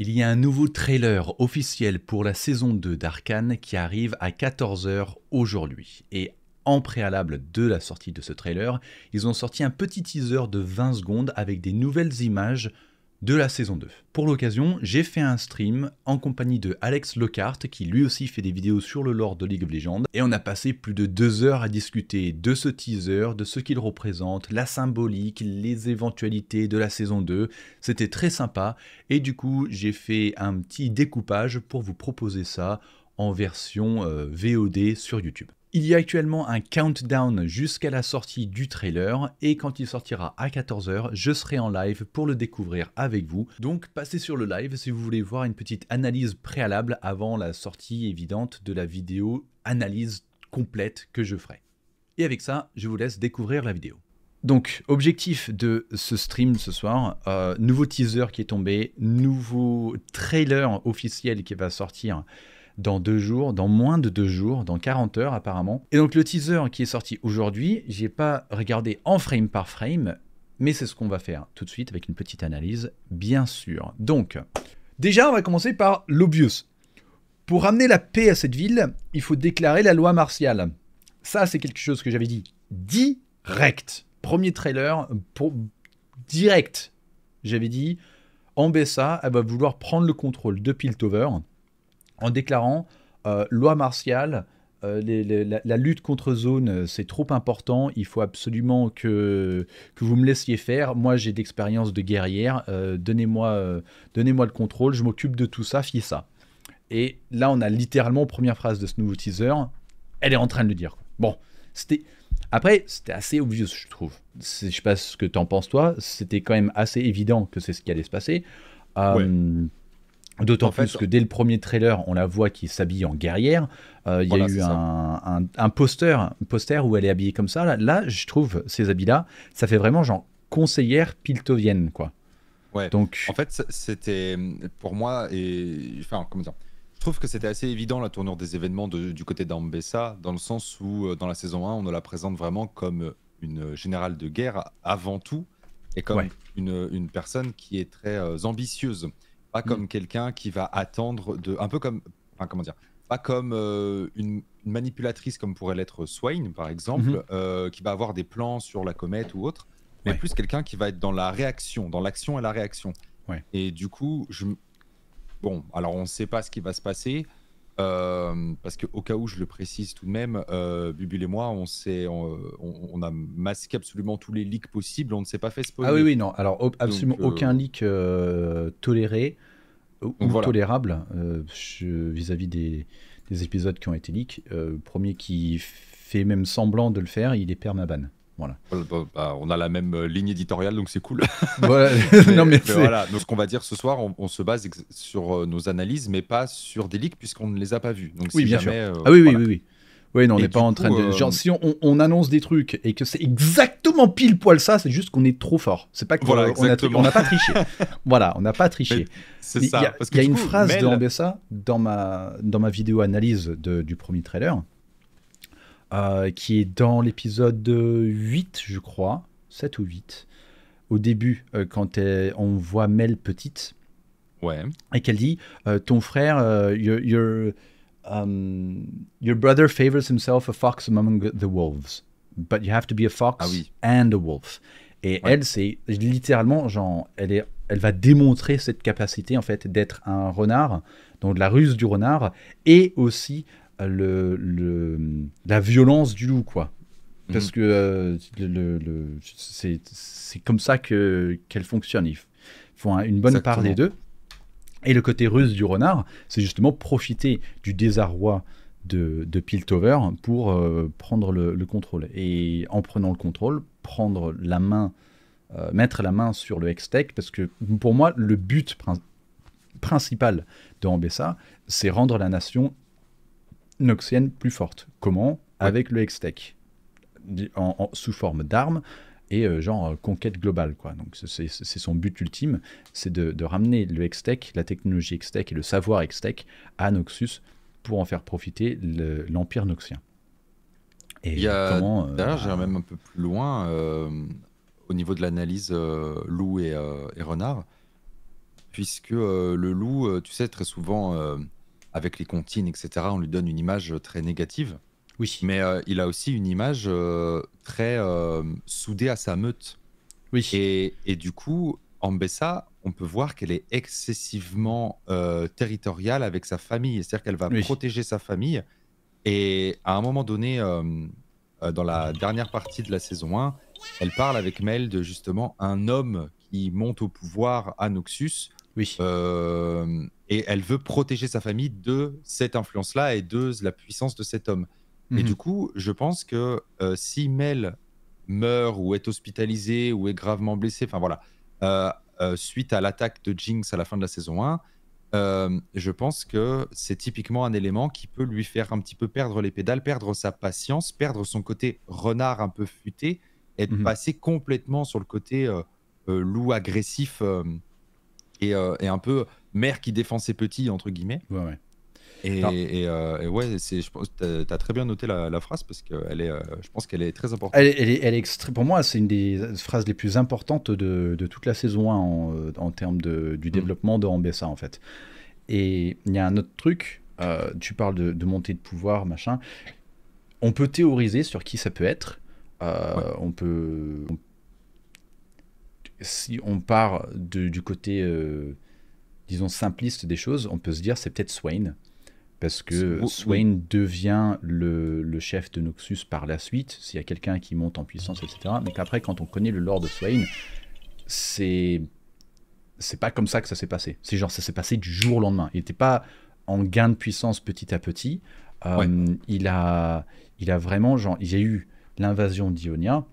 Il y a un nouveau trailer officiel pour la saison 2 d'Arkane qui arrive à 14h aujourd'hui. Et en préalable de la sortie de ce trailer, ils ont sorti un petit teaser de 20 secondes avec des nouvelles images de la saison 2. Pour l'occasion, j'ai fait un stream en compagnie de Alex Lockhart, qui lui aussi fait des vidéos sur le lore de League of Legends, et on a passé plus de deux heures à discuter de ce teaser, de ce qu'il représente, la symbolique, les éventualités de la saison 2. C'était très sympa, et du coup, j'ai fait un petit découpage pour vous proposer ça en version euh, VOD sur YouTube. Il y a actuellement un countdown jusqu'à la sortie du trailer et quand il sortira à 14h, je serai en live pour le découvrir avec vous. Donc passez sur le live si vous voulez voir une petite analyse préalable avant la sortie évidente de la vidéo analyse complète que je ferai. Et avec ça, je vous laisse découvrir la vidéo. Donc, objectif de ce stream ce soir, euh, nouveau teaser qui est tombé, nouveau trailer officiel qui va sortir dans deux jours, dans moins de deux jours, dans 40 heures apparemment. Et donc le teaser qui est sorti aujourd'hui, j'ai pas regardé en frame par frame, mais c'est ce qu'on va faire tout de suite avec une petite analyse, bien sûr. Donc, déjà, on va commencer par l'obvious. Pour ramener la paix à cette ville, il faut déclarer la loi martiale. Ça, c'est quelque chose que j'avais dit direct. Premier trailer, pour... direct. J'avais dit, Ambessa, elle va vouloir prendre le contrôle de Piltover en déclarant euh, loi martiale, euh, la, lutte contre zone, euh, c'est trop important, il faut absolument que, que vous me laissiez faire. Moi, j'ai d'expérience de guerrière, donnez-moi donnez le contrôle, je m'occupe de tout ça, fiez ça. Et là, on a littéralement, première phrase de ce nouveau teaser, elle est en train de le dire. Bon, c'était. Après, c'était assez obvious, je trouve. Je sais pas ce que t'en penses, toi. C'était quand même assez évident que c'est ce qui allait se passer. D'autant plus que dès le premier trailer, on la voit qui s'habille en guerrière. Euh, il y a eu un, un, poster, un poster où elle est habillée comme ça. Là, je trouve ces habits-là, ça fait vraiment genre conseillère piltovienne, quoi. Ouais. Donc, en fait, c'était pour moi et enfin comment je trouve que c'était assez évident la tournure des événements du côté d'Ambessa, dans le sens où euh, dans la saison 1, on la présente vraiment comme une générale de guerre avant tout et comme une, personne qui est très euh, ambitieuse. Pas mm. comme quelqu'un qui va attendre de. Un peu comme. Enfin, comment dire Pas comme euh, une, manipulatrice comme pourrait l'être Swain, par exemple, mm-hmm. euh, qui va avoir des plans sur la comète ou autre, mais plus quelqu'un qui va être dans la réaction, dans l'action et la réaction. Et du coup, je. Bon, alors on ne sait pas ce qui va se passer. Euh, parce que au cas où je le précise tout de même, euh, Bubule et moi, on, on, on, a masqué absolument tous les leaks possibles. On ne s'est pas fait spoiler. Ah oui, oui, non. Alors absolument euh, aucun leak euh, toléré ou tolérable vis-à-vis des, des, épisodes qui ont été leaks. le premier qui fait même semblant de le faire, il est permaban. Voilà. Bah, bah, bah, on a la même euh, ligne éditoriale, donc c'est cool. ce qu'on va dire ce soir, on, se base sur euh, nos analyses, mais pas sur des leaks puisqu'on ne les a pas vus. Donc, oui, bien euh, ah oui, oui, oui, oui. non, on n'est pas en train de. si on, annonce des trucs et que c'est exactement pile poil ça, c'est juste qu'on est trop fort. C'est pas qu'on on n'a pas triché. voilà, on n'a pas triché. Il y a, parce a une phrase de Ambessa dans ma, dans ma vidéo analyse du premier trailer euh, qui est dans l'épisode 8, je crois, 7 ou 8, au début, euh, quand on voit Mel petite. Ouais. Et qu'elle dit euh, Ton frère, your, um, your, brother favors himself a fox among the wolves. But you have to be a fox ah and a wolf. Et elle, c'est littéralement, genre, elle, est, elle va démontrer cette capacité, en fait, d'être un renard, donc la ruse du renard, et aussi le, la violence du loup, quoi. Mhm. Parce que euh, le, c'est comme ça qu'elle fonctionne. Ils font une bonne part des deux. Et le côté russe du renard, c'est justement profiter du désarroi de, de Piltover pour euh, prendre le, le, contrôle. Et en prenant le contrôle, prendre la main, euh, mettre la main sur le Hextech, parce que pour moi, le but principal de Ambessa, c'est rendre la nation noxienne plus forte. Comment Avec le Hextech, sous forme d'armes et euh, genre euh, conquête globale. Quoi. Donc c'est son but ultime, c'est de, ramener le Hextech, la technologie Hextech et le savoir Hextech à Noxus pour en faire profiter l'Empire noxien. Et comment, euh, j'irai même un peu plus loin, au niveau de l'analyse loup et, et, renard, puisque le loup, tu sais, très souvent, avec les comptines, etc., on lui donne une image euh, très négative. Oui. Mais euh, il a aussi une image euh, très soudée à sa meute. Oui. Et, du coup, en Bessa, on peut voir qu'elle est excessivement territoriale avec sa famille. C'est-à-dire qu'elle va protéger sa famille. Et à un moment donné, dans la dernière partie de la saison 1, elle parle avec Mel de justement un homme qui monte au pouvoir à Noxus oui. Euh, et elle veut protéger sa famille de cette influence-là et de la puissance de cet homme. Et mhm. du coup, je pense que euh, si Mel meurt ou est hospitalisé ou est gravement blessé, enfin voilà, euh, suite à l'attaque de Jinx à la fin de la saison 1, je pense que c'est typiquement un élément qui peut lui faire un petit peu perdre les pédales, perdre sa patience, perdre son côté renard un peu futé, être mhm. passé complètement sur le côté loup agressif euh, et, un peu mère qui défend ses petits, entre guillemets. Ouais, ouais. Et, euh, ouais, c'est, je pense, très bien noté la, phrase parce elle est, euh, je pense qu'elle est très importante. Elle, elle est, pour moi, c'est une des phrases les plus importantes de, toute la saison 1 en, termes de, du mm. développement de Rambessa en fait. Et il y a un autre truc, tu parles de, montée de pouvoir, machin. On peut théoriser sur qui ça peut être. On peut, si on part du côté, euh, disons, simpliste des choses, on peut se dire c'est peut-être Swain. Parce que Swain devient le, chef de Noxus par la suite, s'il y a quelqu'un qui monte en puissance, etc. Mais après quand on connaît le lore de Swain, c'est. C'est pas comme ça que ça s'est passé. C'est genre, ça s'est passé du jour au lendemain. Il n'était pas en gain de puissance petit à petit. Euh, il, a, il a vraiment. Genre, il y a eu l'invasion d'Ionia,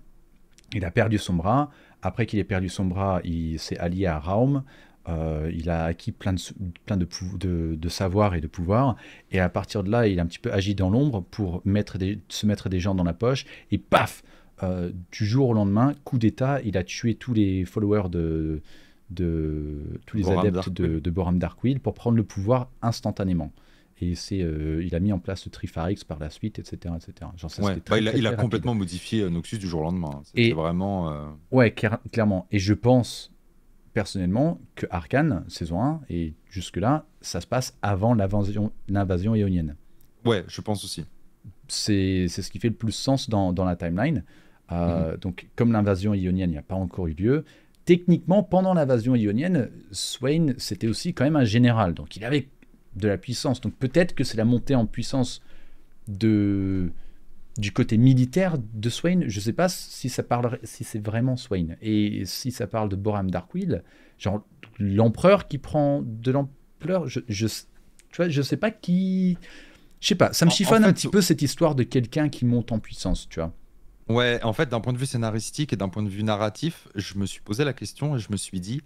il a perdu son bras, après qu'il ait perdu son bras, il s'est allié à Raum. Euh, il a acquis plein, de, plein de, savoir et de pouvoir. Et à partir de là, il a un petit peu agi dans l'ombre pour mettre se mettre des gens dans la poche. Et paf euh, Du jour au lendemain, coup d'État, il a tué tous les followers de, tous les adeptes de, de Boram Darkwill pour prendre le pouvoir instantanément. Euh, il, a mis en place Trifarix par la suite, etc. etc. Bah, il a, complètement modifié euh, Noxus du jour au lendemain. c'est vraiment. Euh, ouais, clairement. Et je pense personnellement que Arkane, saison 1, et jusque-là, ça se passe avant l'invasion ionienne. Ouais, je pense aussi. C'est ce qui fait le plus sens dans, la timeline. Mhm. Donc, comme l'invasion ionienne n'a pas encore eu lieu, techniquement, pendant l'invasion ionienne, Swain, c'était aussi quand même un général. Donc, il avait de la puissance. Donc peut-être que c'est la montée en puissance de, du côté militaire de Swain. Je ne sais pas si si c'est vraiment Swain. Et si ça parle de Boram Darkwill, genre l'empereur qui prend de l'ampleur, je, ne sais pas qui... Je sais pas, ça me chiffonne un petit peu cette histoire de quelqu'un qui monte en puissance, tu vois. Ouais, en fait, d'un point de vue scénaristique et d'un point de vue narratif, je me suis posé la question et je me suis dit,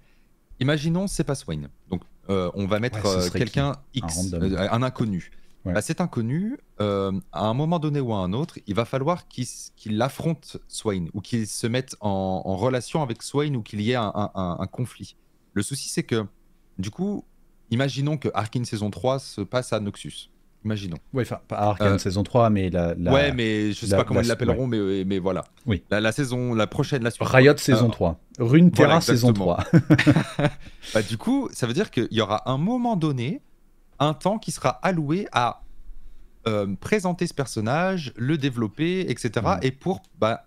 imaginons c'est pas Swain. Donc euh, on va mettre euh, quelqu'un X, euh, un, inconnu. À bah, cet inconnu, à un moment donné ou à un autre, il va falloir qu'il qu affronte Swain ou qu'il se mette en, relation avec Swain ou qu'il y ait un, conflit. Le souci, c'est que, du coup, imaginons que Arkane saison 3 se passe à Noxus. Imaginons. Ouais, enfin, pas Arkane euh, saison 3, mais la. ouais, mais je sais pas comment ils l'appelleront, mais, euh, mais voilà. Oui. La, saison, la prochaine, la suivante. Riot saison 3. Ah. Rune voilà, saison 3. bah, du coup, ça veut dire qu'il y aura un moment donné, un temps qui sera alloué à euh, présenter ce personnage, le développer, etc. Mm. Et pour, bah,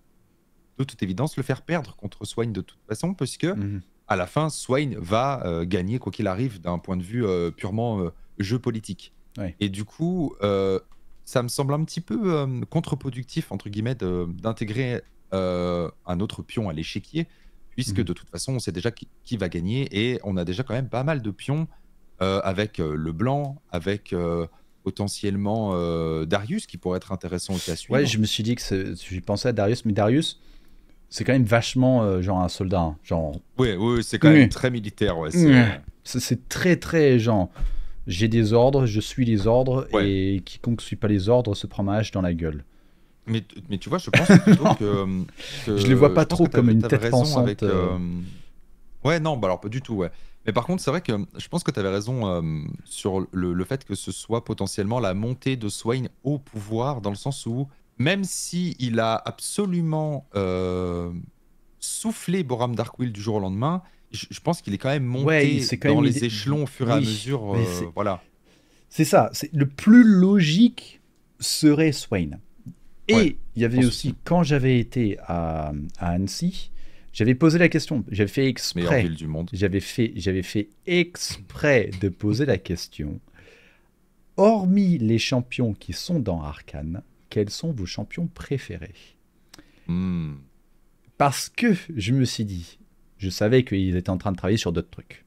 de toute évidence, le faire perdre contre Swain de toute façon, parce mm. à la fin, Swain va gagner, quoi qu'il arrive, d'un point de vue purement jeu politique. Et du coup, euh, ça me semble un petit peu euh, contre-productif, entre guillemets, d'intégrer euh, un autre pion à l'échiquier, puisque mhm. de toute façon, on sait déjà qui, va gagner, et on a déjà quand même pas mal de pions avec le blanc, avec potentiellement Darius, qui pourrait être intéressant aussi à suivre. Ouais, je me suis dit que je pensais à Darius, mais Darius, c'est quand même vachement genre un soldat. Hein, genre... Oui, ouais, c'est quand mmh. même très militaire. Ouais, c'est mmh. très, très genre j'ai des ordres, je suis les ordres, et quiconque ne suit pas les ordres se prend ma hache dans la gueule. Mais, tu vois, je pense plutôt que, Je les vois pas trop comme une tête pensante. Euh. Euh, ouais, non, bah alors pas du tout, ouais. Mais par contre, c'est vrai que je pense que tu avais raison euh, sur le, fait que ce soit potentiellement la montée de Swain au pouvoir, dans le sens où, même si il a absolument soufflé Boram Darkwill du jour au lendemain, je pense qu'il est quand même monté quand dans les échelons au fur et à mesure. Euh, voilà. C'est ça. le plus logique serait Swain. Et il y avait aussi, quand j'avais été à, à Annecy, j'avais posé la question. J'avais fait exprès. Ville du monde. J'avais fait, fait exprès de poser la question. Hormis les champions qui sont dans Arkane, quels sont vos champions préférés hmm. Parce que je me suis dit, je savais qu'ils étaient en train de travailler sur d'autres trucs.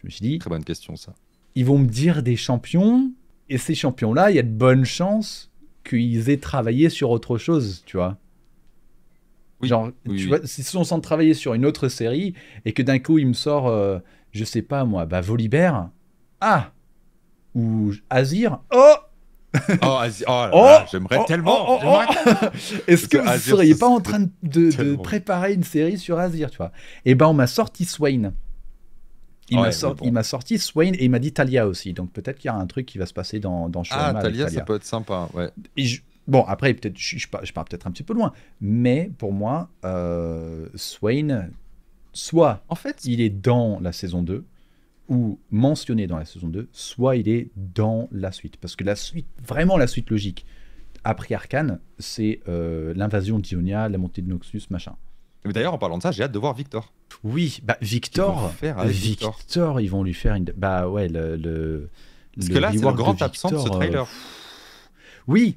Je me suis dit. Très bonne question, ça. Ils vont me dire des champions, et ces champions-là, il y a de bonnes chances qu'ils aient travaillé sur autre chose, tu vois. Oui, Genre, tu vois, s'ils en travailler sur une autre série et que d'un coup, il me sort, euh, je sais pas moi, bah Volibear, ah, ou Azir, oh, Oh, oh, oh, j'aimerais oh, tellement. Est-ce que vous ne seriez pas en train de, préparer une série sur Azir, tu vois Eh ben, on m'a sorti Swain. Il m'a sorti Swain et il m'a dit Talia aussi. Donc peut-être qu'il y a un truc qui va se passer dans, dans Ah, Talia, ça peut être sympa. bon, après, peut-être, je, pars, peut-être un petit peu loin. Mais pour moi, euh, Swain, soit en fait, il est dans la saison 2, ou mentionné dans la saison 2, soit il est dans la suite. Parce que la suite, vraiment la suite logique, après Arkane, c'est euh, l'invasion d'Ionia, la montée de Noxus, machin. D'ailleurs, en parlant de ça, j'ai hâte de voir Victor. Oui, bah Victor, Victor, ils vont lui faire une. Bah ouais, le. le Parce le que là, c'est le grand absent ce euh, trailer. Oui,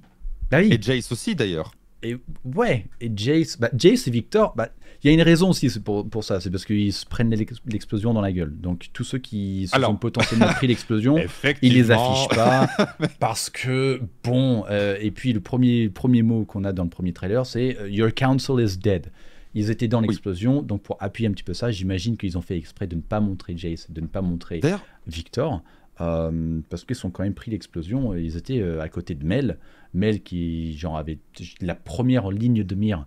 bah oui. Et Jace aussi, d'ailleurs. Et ouais, et Jace, bah, Jace et Victor, bah, il y a une raison aussi pour, ça, c'est parce qu'ils se prennent l'explosion dans la gueule. Donc tous ceux qui se sont potentiellement pris l'explosion, ils les affichent pas parce que bon. Euh, et puis le premier premier mot qu'on a dans le premier trailer, c'est euh, Your council is dead. Ils étaient dans l'explosion, donc pour appuyer un petit peu ça, j'imagine qu'ils ont fait exprès de ne pas montrer Jace, de ne pas montrer Victor, euh, parce qu'ils sont quand même pris l'explosion. Ils étaient à côté de Mel, Mel qui genre avait la première ligne de mire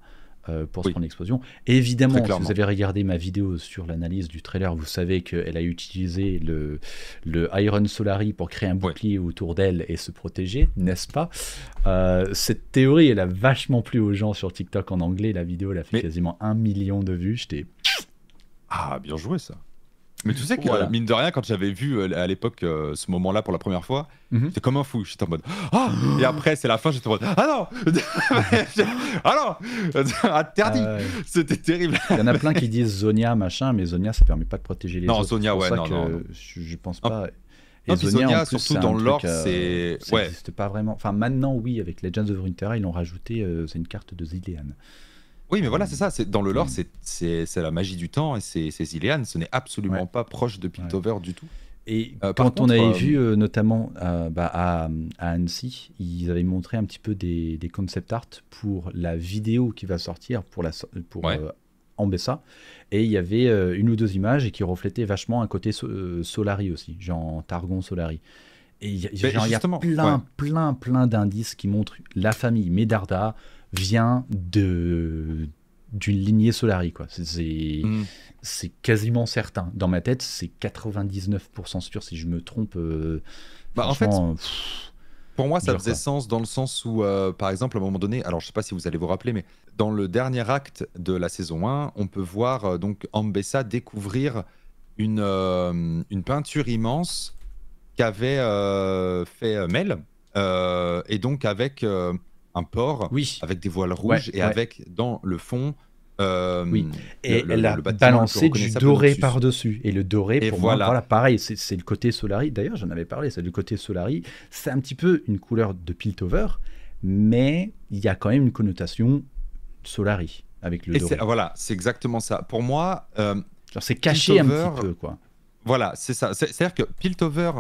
euh, pour oui. se prendre l'explosion. Évidemment, si vous avez regardé ma vidéo sur l'analyse du trailer, vous savez qu'elle a utilisé le, le, Iron Solari pour créer un bouclier autour d'elle et se protéger, n'est-ce pas euh, Cette théorie, elle a vachement plu aux gens sur TikTok en anglais. La vidéo, elle a fait quasiment un million de vues. J'étais. Ah, bien joué ça. Mais tu sais que, mine de rien, quand j'avais vu euh, à l'époque euh, ce moment-là pour la première fois, mm j'étais comme un fou. J'étais en mode Ah Et après, c'est la fin, j'étais en mode Ah non Ah non Interdit ah C'était terrible. Il y en a plein qui disent Zonia, machin, mais Zonia, ça permet pas de protéger les non, Zonia, ouais, non, non, Je pense pas. Et Zonia, surtout dans l'or, euh, c'est. Ça pas vraiment. Enfin, maintenant, oui, avec Legends of Runeterra, ils l'ont rajouté. c'est une carte de Zilean. Oui, mais voilà, c'est ça. dans le lore, mm. c'est la magie du temps et c'est Zilean. Ce n'est absolument pas proche de Piltover du tout. Et euh, quand on avait euh, vu euh, notamment bah, à, Annecy, ils avaient montré un petit peu des, concept art pour la vidéo qui va sortir pour la Ambessa, et il y avait une ou deux images qui reflétaient vachement un côté Solari aussi, genre Targon Solari il y, a ben, plein, plein, plein d'indices qui montrent la famille Medarda vient de d'une lignée Solari. quoi. C'est c'est hmm. quasiment certain. Dans ma tête, c'est 99% sûr si je me trompe. Euh, bah, en fait, pour moi, ça faisait sens dans le sens où, euh, par exemple, à un moment donné, alors je sais pas si vous allez vous rappeler, mais dans le dernier acte de la saison 1, on peut voir euh, donc Ambessa découvrir une, une peinture immense qu'avait euh, fait euh, Mel, euh, et donc avec un port, avec des voiles rouges, et avec dans le fond Et elle a balancé du doré par-dessus. Et le doré, voilà. moi, pareil, c'est le côté Solari. D'ailleurs, j'en avais parlé, c'est du côté Solari. C'est un petit peu une couleur de Piltover, mais il y a quand même une connotation Solari avec le doré. Voilà, c'est exactement ça. Pour moi. c'est caché un petit peu, quoi. Voilà, c'est ça. C'est-à-dire que Piltover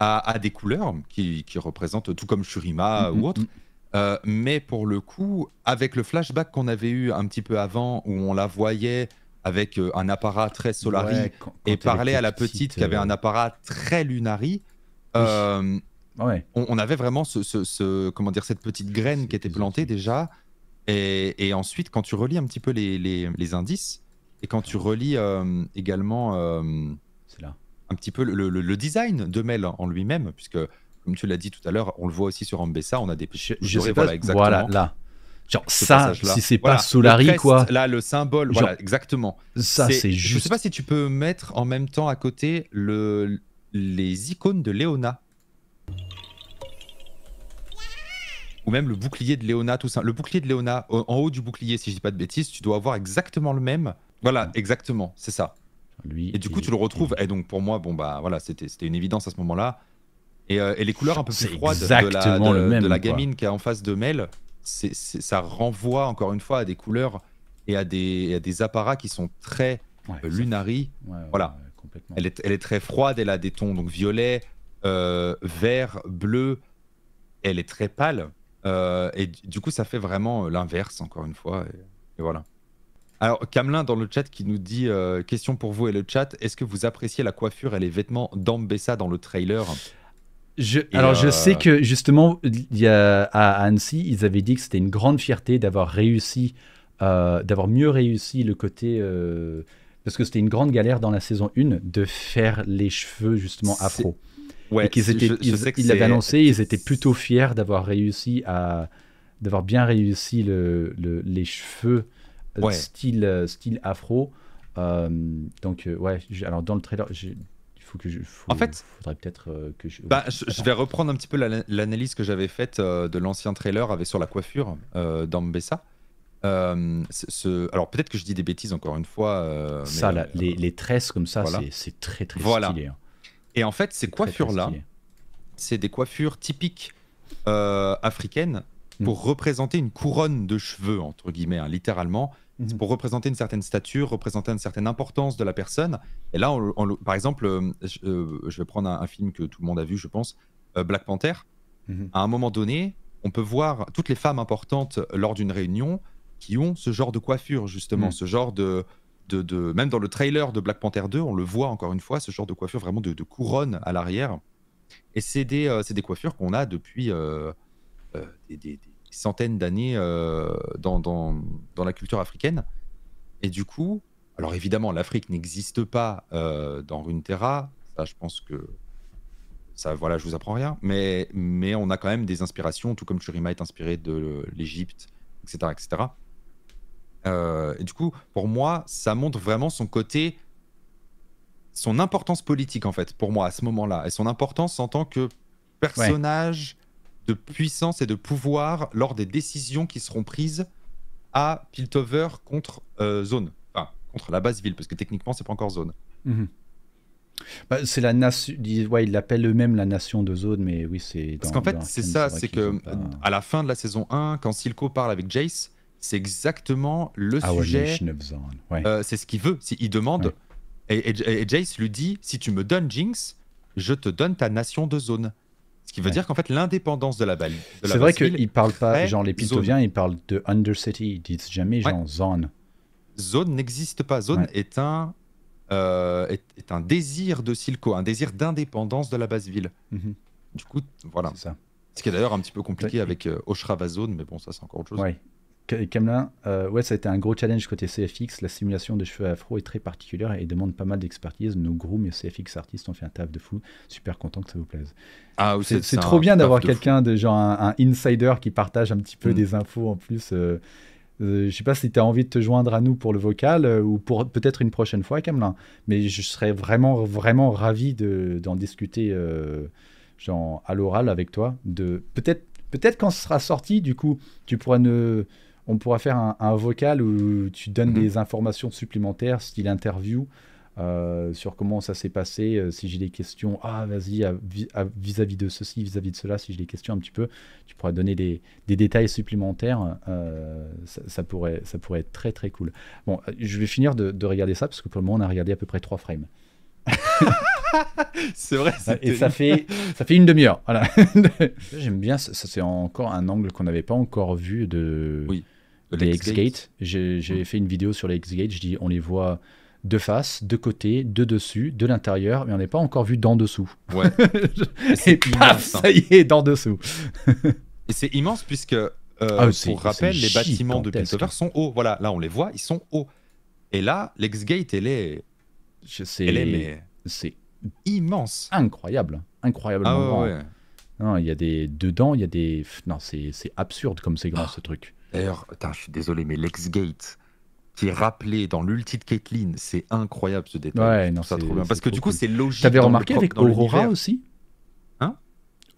à, des couleurs qui, qui, représentent tout comme Shurima mm, mm, ou autre. Mm. Euh, mais pour le coup, avec le flashback qu'on avait eu un petit peu avant, où on la voyait avec euh, un apparat très Solari et parlait à la petite qui avait euh. un apparat très Lunari, on, avait vraiment ce, comment dire, cette petite graine qui était plantée déjà. Et, ensuite, quand tu relis un petit peu les, les indices, et quand tu relis également... C'est là un petit peu le, design de Mel en lui-même, puisque comme tu l'as dit tout à l'heure, on le voit aussi sur Ambessa, on a des je, sais pas, voilà, exactement. Voilà, là. Genre ça, si c'est pas Solari, quoi. Là, le symbole, voilà, exactement. Ça, c'est juste. Je sais pas si tu peux mettre en même temps à côté les icônes de Léona. Ou même le bouclier de Léona, tout ça. Le bouclier de Léona, en haut du bouclier, si je dis pas de bêtises, tu dois avoir exactement le même. Voilà, mm. exactement, c'est ça et du coup, tu le retrouves. Et donc, pour moi, bon, bah voilà, c'était une évidence à ce moment-là. Et, euh, les couleurs un peu plus froides de la, gamine qui est en face de Mel, ça renvoie encore une fois à des couleurs et à des, à apparats qui sont très euh, lunaris. lunari. voilà. Elle, est, très froide, elle a des tons donc violet, euh, vert, bleu. Elle est très pâle. et du coup, ça fait vraiment l'inverse, encore une fois. et voilà. Alors, Kamelin dans le chat qui nous dit euh, question pour vous et le chat est-ce que vous appréciez la coiffure et les vêtements d'Ambessa dans le trailer je, alors, je euh, sais que justement, il à Annecy, ils avaient dit que c'était une grande fierté d'avoir réussi, euh, d'avoir mieux réussi le côté. parce que c'était une grande galère dans la saison 1 de faire les cheveux justement afro. Ouais, et qu'ils étaient, ils, annoncé, ils étaient plutôt fiers d'avoir réussi à. d'avoir bien réussi le, les cheveux style, euh, style afro. Euh, donc, euh, ouais, alors dans le trailer, faut que je, faut, faudrait peut-être que je... Bah, je, vais reprendre un petit peu l'analyse que j'avais faite de l'ancien trailer avec sur la coiffure euh, d'Ambessa. Ce... alors peut-être que je dis des bêtises encore une fois. ça, les, les, tresses comme ça, c'est très très voilà. stylé. Hein. Et en fait, ces coiffures là, c'est des coiffures typiques africaines Mmh. pour représenter une couronne de cheveux, entre guillemets, hein, littéralement. Mmh. pour représenter une certaine stature, représenter une certaine importance de la personne. Et là, par exemple, euh, euh, je vais prendre un, film que tout le monde a vu, je pense, euh, Black Panther. Mmh. À un moment donné, on peut voir toutes les femmes importantes lors d'une réunion qui ont ce genre de coiffure, justement, ce genre de, de, de, Même dans le trailer de Black Panther 2, on le voit encore une fois, ce genre de coiffure vraiment de, de couronne à l'arrière. Et c'est des, des, coiffures qu'on a depuis... des, des, centaines d'années euh, dans, dans, la culture africaine. Et du coup, alors évidemment, l'Afrique n'existe pas euh, dans Runeterra. Ça, je pense que ça, voilà, je vous apprends rien. Mais, mais on a quand même des inspirations, tout comme Churima est inspiré de l'Égypte, etc., etc. Euh, et du coup, pour moi, ça montre vraiment son côté, son importance politique en fait, pour moi à ce moment-là, et son importance en tant que personnage de puissance et de pouvoir lors des décisions qui seront prises à Piltover contre euh, Zone. Enfin, contre la base ville, parce que techniquement, c'est pas encore Zone. Mhm. Bah, c'est la nation. Ouais, ils l'appellent eux-mêmes la nation de Zone, mais oui, c'est. Parce qu'en fait, c'est ça, c'est que euh, à la fin de la saison 1, quand Silco parle avec Jace, c'est exactement le ah sujet. Euh, c'est ce qu'il veut. Il demande. et Jace lui dit si tu me donnes Jinx, je te donne ta nation de Zone. Ce qui veut dire qu'en fait, l'indépendance de la balle. C'est vrai qu'ils parlent pas, genre les Pitoviens, ils parlent de Undercity, ils disent jamais genre zone. Zone n'existe pas. Zone est, un, euh, est, un désir de Silco, un désir d'indépendance de la base ville. Mhm. Du coup, voilà. ça. Ce qui est d'ailleurs un petit peu compliqué avec euh, Oshrava Zone, mais bon, ça c'est encore autre chose. Oui. Camelin, euh, ouais, ça a été un gros challenge côté CFX. La simulation de cheveux afro est très particulière et demande pas mal d'expertise. Nos grooms et CFX artistes ont fait un taf de fou. Super content que ça vous plaise. Ah, c'est trop bien d'avoir quelqu'un de genre un, insider qui partage un petit peu mm. des infos en plus. Euh, euh je sais pas si tu as envie de te joindre à nous pour le vocal euh, ou pour peut-être une prochaine fois, Camelin. Mais je serais vraiment, vraiment ravi d'en discuter genre à l'oral avec toi. De peut-être, peut-être quand ce sera sorti, du coup, tu pourras ne on pourra faire un, vocal où tu donnes mhm. des informations supplémentaires, style interview, euh, sur comment ça s'est passé, euh, si j'ai des questions, ah vas-y, vis-à-vis de ceci, vis-à-vis de cela, si j'ai des questions un petit peu, tu pourras donner des, détails supplémentaires, euh, ça, pourrait, ça pourrait être très très cool. Bon, je vais finir de, de, regarder ça, parce que pour le moment on a regardé à peu près trois frames. c'est vrai. Bah, et ça fait, ça fait une demi-heure. Voilà. J'aime bien, ça, c'est encore un angle qu'on n'avait pas encore vu de oui. des X-Gate. J'ai mm. fait une vidéo sur les X-Gate, je dis on les voit de face, de côté, de dessus, de l'intérieur, mais on n'est pas encore vu d'en dessous. Ouais. et paf hein. ça y est, d'en dessous. et c'est immense puisque, euh, ah, pour rappel, les bâtiments de Piltover sont hauts. Voilà, là on les voit, ils sont hauts. Et là, l'X-Gate elle est c'est immense. Incroyable. Incroyablement. Ah non, il y a des. Dedans, il y a des. Non, c'est absurde comme c'est grand oh. ce truc. D'ailleurs, je suis désolé, mais l'exgate qui est rappelé dans l'ulti de Caitlyn, c'est incroyable ce détail. Ouais, non, ça trop bien. Parce que du coup, c'est logique. T'avais remarqué avec Aurora aussi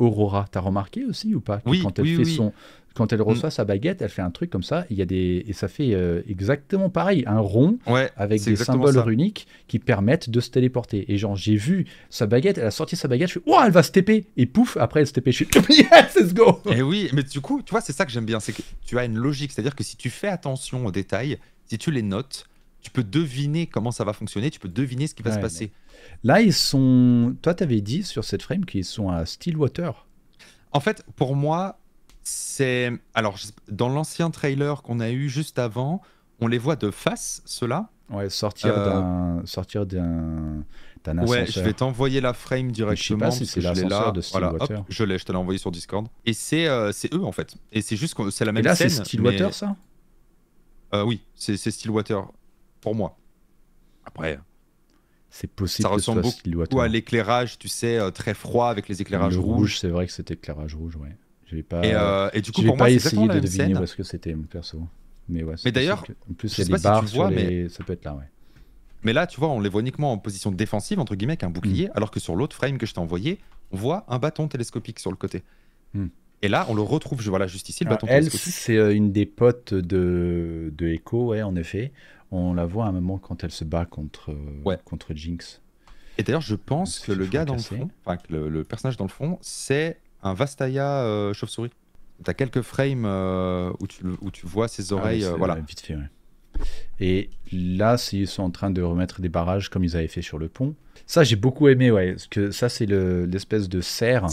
Aurora. T'as remarqué aussi ou pas quand elle fait son, quand elle mm. reçoit sa baguette, elle fait un truc comme ça. Il y a des et ça fait euh, exactement pareil, un rond avec des symboles runiques qui permettent de se téléporter. Et genre j'ai vu sa baguette, elle a sorti sa baguette, je suis ouah elle va se TP et pouf après elle se TP, je suis yes let's go. Et eh oui, mais du coup tu vois c'est ça que j'aime bien, c'est que tu as une logique, c'est-à-dire que si tu fais attention aux détails, si tu les notes tu peux deviner comment ça va fonctionner, tu peux deviner ce qui va se passer. Là, ils sont. Toi, tu avais dit sur cette frame qu'ils sont à Stillwater. En fait, pour moi, c'est. Alors, dans l'ancien trailer qu'on a eu juste avant, on les voit de face, ceux-là. Ouais, sortir euh, d'un. Sortir d'un. Ouais, je vais t'envoyer la frame directement. Je sais pas si c'est l'ascenseur de Stillwater. je l'ai, je te l'ai envoyé sur Discord. Et c'est euh, eux en fait. Et c'est juste c'est la même Et là, c'est Stillwater ça euh, Oui, c'est Stillwater pour moi. Après, c'est possible. Ça ressemble beaucoup à l'éclairage, tu sais, euh, très froid avec les éclairages rouges. c'est vrai que c'était éclairage rouge, ouais. J'ai pas. Euh, et, du coup, pour pas moi, essayé de deviner où ce que c'était mon perso. Mais ouais. Mais d'ailleurs, en plus, il y des barres mais... ça peut être là, ouais. Mais là, tu vois, on les voit uniquement en position défensive entre guillemets, avec un bouclier, mm. alors que sur l'autre frame que je t'ai envoyé, on voit un bâton télescopique sur le côté. Mm. Et là, on le retrouve, je vois là juste ici, le bâton elle, télescopique. c'est euh, une des potes de, de Echo, ouais, en effet. On la voit à un moment quand elle se bat contre, euh, contre Jinx. Et d'ailleurs, je pense que le gars dans le le, personnage dans le fond, c'est un Vastaya euh, chauve-souris. T'as quelques frames euh, où, tu, où, tu, vois ses ah oreilles. voilà. Et là, ils sont en train de remettre des barrages comme ils avaient fait sur le pont. Ça, j'ai beaucoup aimé, ouais. Parce que ça, c'est l'espèce de serre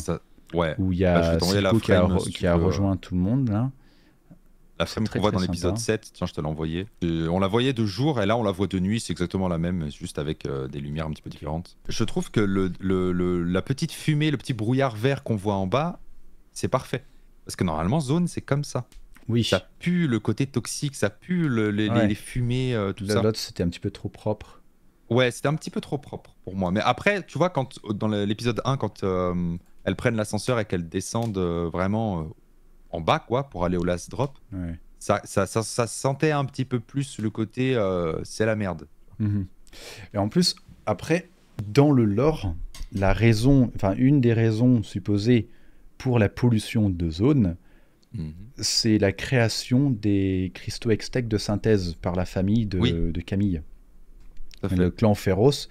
où il y a qui, a, qui a rejoint tout le monde, là. La femme qu'on voit dans l'épisode 7, tiens, je te l'ai euh, on la voyait de jour et là, on la voit de nuit. C'est exactement la même, juste avec euh, des lumières un petit peu différentes. Je trouve que le, la petite fumée, le petit brouillard vert qu'on voit en bas, c'est parfait. Parce que normalement, Zone, c'est comme ça. Oui. Ça pue le côté toxique, ça pue les, fumées, euh, tout ça. L'autre, c'était un petit peu trop propre. Ouais, c'était un petit peu trop propre pour moi. Mais après, tu vois, quand dans l'épisode 1, quand elles prennent l'ascenseur et qu'elles descendent vraiment en bas, quoi, pour aller au last drop, ça, ça, sentait un petit peu plus le côté euh, c'est la merde. Mhm. Et en plus, après, dans le lore, la raison, enfin, une des raisons supposées pour la pollution de zone, mhm. c'est la création des cristaux extèques de synthèse par la famille de Camille. Le clan Féroce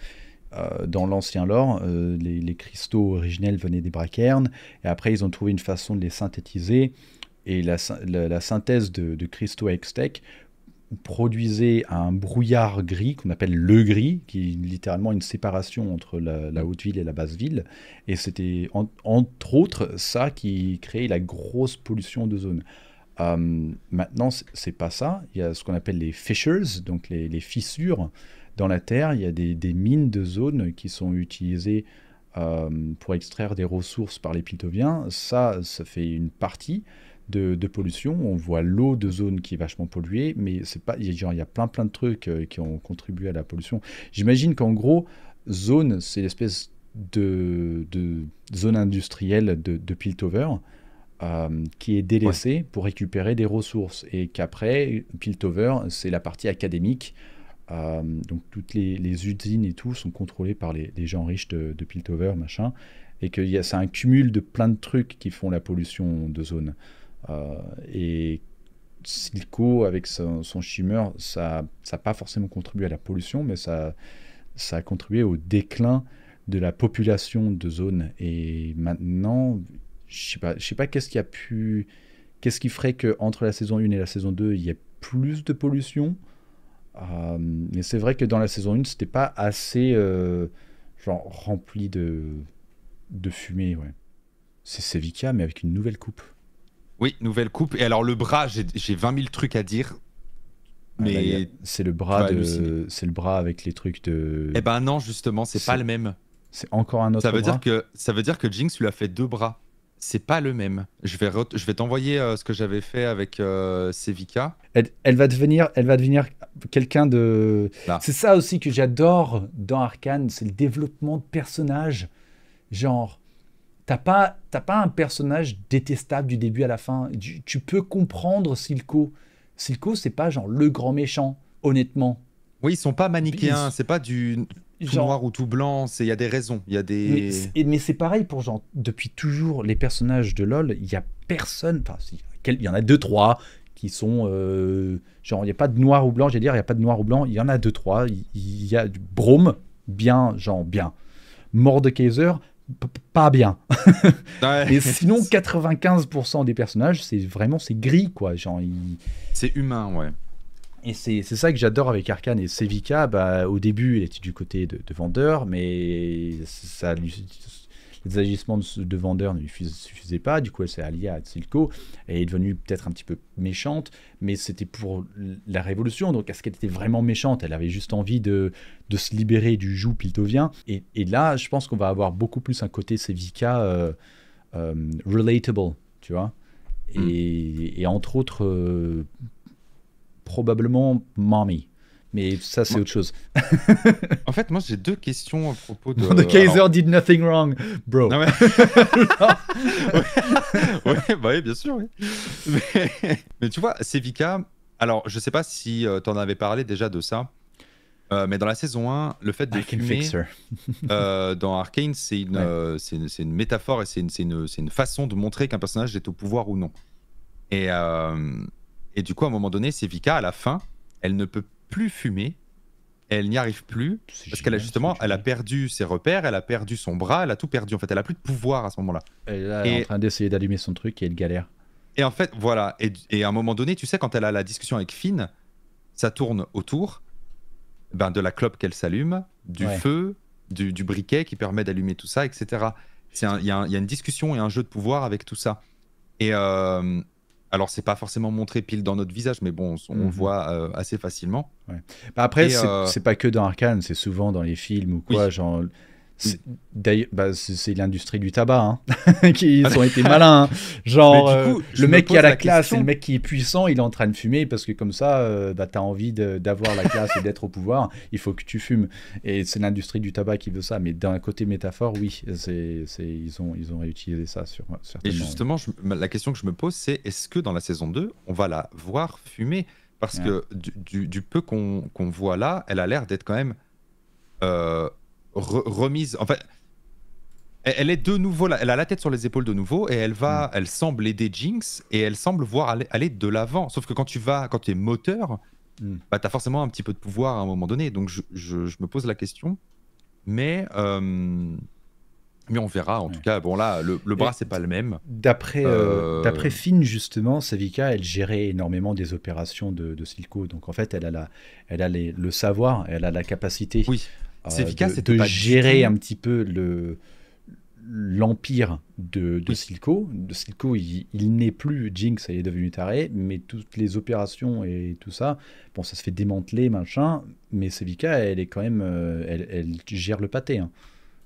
euh, dans l'ancien lore, euh, les, cristaux originels venaient des brakernes et après ils ont trouvé une façon de les synthétiser, et la, synthèse de, de cristaux Hextech produisait un brouillard gris qu'on appelle le gris, qui est littéralement une séparation entre la, haute ville et la basse ville. Et c'était entre autres ça qui créait la grosse pollution de zone. Euh, maintenant, c'est pas ça. Il y a ce qu'on appelle les fissures, donc les fissures, dans la terre, il y a des, mines de zones qui sont utilisées euh, pour extraire des ressources par les Piltoviens. Ça, ça fait une partie. De, pollution. On voit l'eau de zone qui est vachement polluée, mais c'est pas, il y a plein plein de trucs euh, qui ont contribué à la pollution. J'imagine qu'en gros, zone, c'est l'espèce de, zone industrielle de, Piltover. Euh, qui est délaissée pour récupérer des ressources et qu'après Piltover c'est la partie académique euh, donc toutes les, usines et tout sont contrôlées par les, gens riches de, Piltover, machin, et que y c'est un cumul de plein de trucs qui font la pollution de zone. Euh, et Silco, avec son, son shimmer, ça n'a pas forcément contribué à la pollution, mais ça, ça a contribué au déclin de la population de zone. Et maintenant, je sais pas, sais pas qu'est-ce qui a pu, qu'est-ce qui ferait qu'entre la saison 1 et la saison 2, il y ait plus de pollution mais euh, c'est vrai que dans la saison 1, c'était pas assez euh, genre rempli de, de fumée. C'est Sevica, mais avec une nouvelle coupe. Oui, nouvelle coupe. Et alors, le bras, j'ai 20 000 trucs à dire. Ah, bah, mais c'est le bras de, c'est le bras avec les trucs de. et eh ben non, justement, c'est pas le même. C'est encore un autre. Ça veut bras. dire que ça veut dire que Jinx lui a fait deux bras c'est pas le même. Je vais, je vais t'envoyer euh, ce que j'avais fait avec euh, Sevika. Elle, va devenir, elle va devenir quelqu'un de. C'est ça aussi que j'adore dans Arkane, c'est le développement de personnages. Genre, t'as pas, pas un personnage détestable du début à la fin. Tu, peux comprendre Silco. Silco, c'est pas genre le grand méchant, honnêtement. Oui, ils sont pas manichéens. C'est pas du tout noir ou tout blanc, il y a des raisons, il y a des... Mais c'est pareil pour genre, depuis toujours, les personnages de LoL, il y a personne, enfin, il y en a deux, trois qui sont... Euh, genre, il n'y a pas de noir ou blanc, j'ai dire, il n'y a pas de noir ou blanc, il y en a deux, trois, il y, a du Brome, bien, genre, bien. Mort de pas bien. Et sinon, 95% des personnages, c'est vraiment, c'est gris, quoi. Genre, C'est humain, ouais. Et c'est ça que j'adore avec Arkane et Sevika, Bah, au début, elle était du côté de, vendeur, mais ça, les agissements de, vendeur ne lui suffisaient pas. Du coup, elle s'est alliée à Silco. et est devenue peut-être un petit peu méchante, mais c'était pour la révolution. Donc, est-ce qu'elle était vraiment méchante Elle avait juste envie de, de se libérer du joug piltovien. Et, et, là, je pense qu'on va avoir beaucoup plus un côté Sevika euh, euh, relatable, tu vois. Hmm. Et, entre autres, euh, probablement Mommy. Mais ça, c'est autre chose. en fait, moi, j'ai deux questions à propos de. The Kaiser did nothing wrong, bro. Non, bah bien sûr. Mais... tu vois, Sevica. Alors, je sais pas si euh, tu en avais parlé déjà de ça. Euh, mais dans la saison 1, le fait de euh, dans Arkane, c'est une, c'est une, métaphore et c'est une, une, une, façon de montrer qu'un personnage est au pouvoir ou non. Et, et du coup, à un moment donné, Vika, à la fin, elle ne peut plus fumer. Elle n'y arrive plus parce qu'elle a justement, elle a perdu ses repères, elle a perdu son bras, elle a tout perdu en fait. Elle a plus de pouvoir à ce moment-là. Elle est en train d'essayer d'allumer son truc et elle galère. Et en fait, voilà. Et, à un moment donné, tu sais, quand elle a la discussion avec Finn, ça tourne autour ben, de la clope qu'elle s'allume, du feu, du, briquet qui permet d'allumer tout ça, etc. Il y, a une discussion et un jeu de pouvoir avec tout ça. Et, euh, alors, c'est pas forcément montré pile dans notre visage, mais bon, on, mhm. voit euh, assez facilement. Bah, après, c'est n'est euh, pas que dans Arkane, c'est souvent dans les films ou quoi. Genre, c'est, mm. d'ailleurs, bah, c'est, l'industrie du tabac. Hein. ils ont été malins. Hein. Genre, coup, euh, le mec qui a la, classe le mec qui est puissant, il est en train de fumer parce que comme ça, euh, bah, t'as tu as envie d'avoir la classe et d'être au pouvoir. Il faut que tu fumes. Et c'est l'industrie du tabac qui veut ça. Mais d'un côté métaphore, oui, ils, ont, ils ont réutilisé ça. Sur, euh, et justement, la question que je me pose, c'est est-ce que dans la saison 2, on va la voir fumer Parce que du, peu qu'on, voit là, elle a l'air d'être quand même. Euh, remise. En fait, elle est de nouveau elle a la tête sur les épaules de nouveau et elle va, mm. elle semble aider Jinx et elle semble voir aller, de l'avant. Sauf que quand tu vas, quand tu es moteur, mmh. bah as forcément un petit peu de pouvoir à un moment donné. Donc je, me pose la question, mais euh, mais on verra. En tout cas, bon là, le, bras c'est pas le même. D'après euh, euh, d'après Finn justement, Savika, elle gérait énormément des opérations de, de Silco. Donc en fait, elle a la, elle a le savoir, elle a la capacité. Oui c'est euh, de, gérer un petit peu le l'empire de, Silco. De Silco, il, n'est plus Jinx, il est devenu taré, mais toutes les opérations et tout ça, bon, ça se fait démanteler, machin, mais Sevika, elle est quand même, euh, elle, gère le pâté. Hein.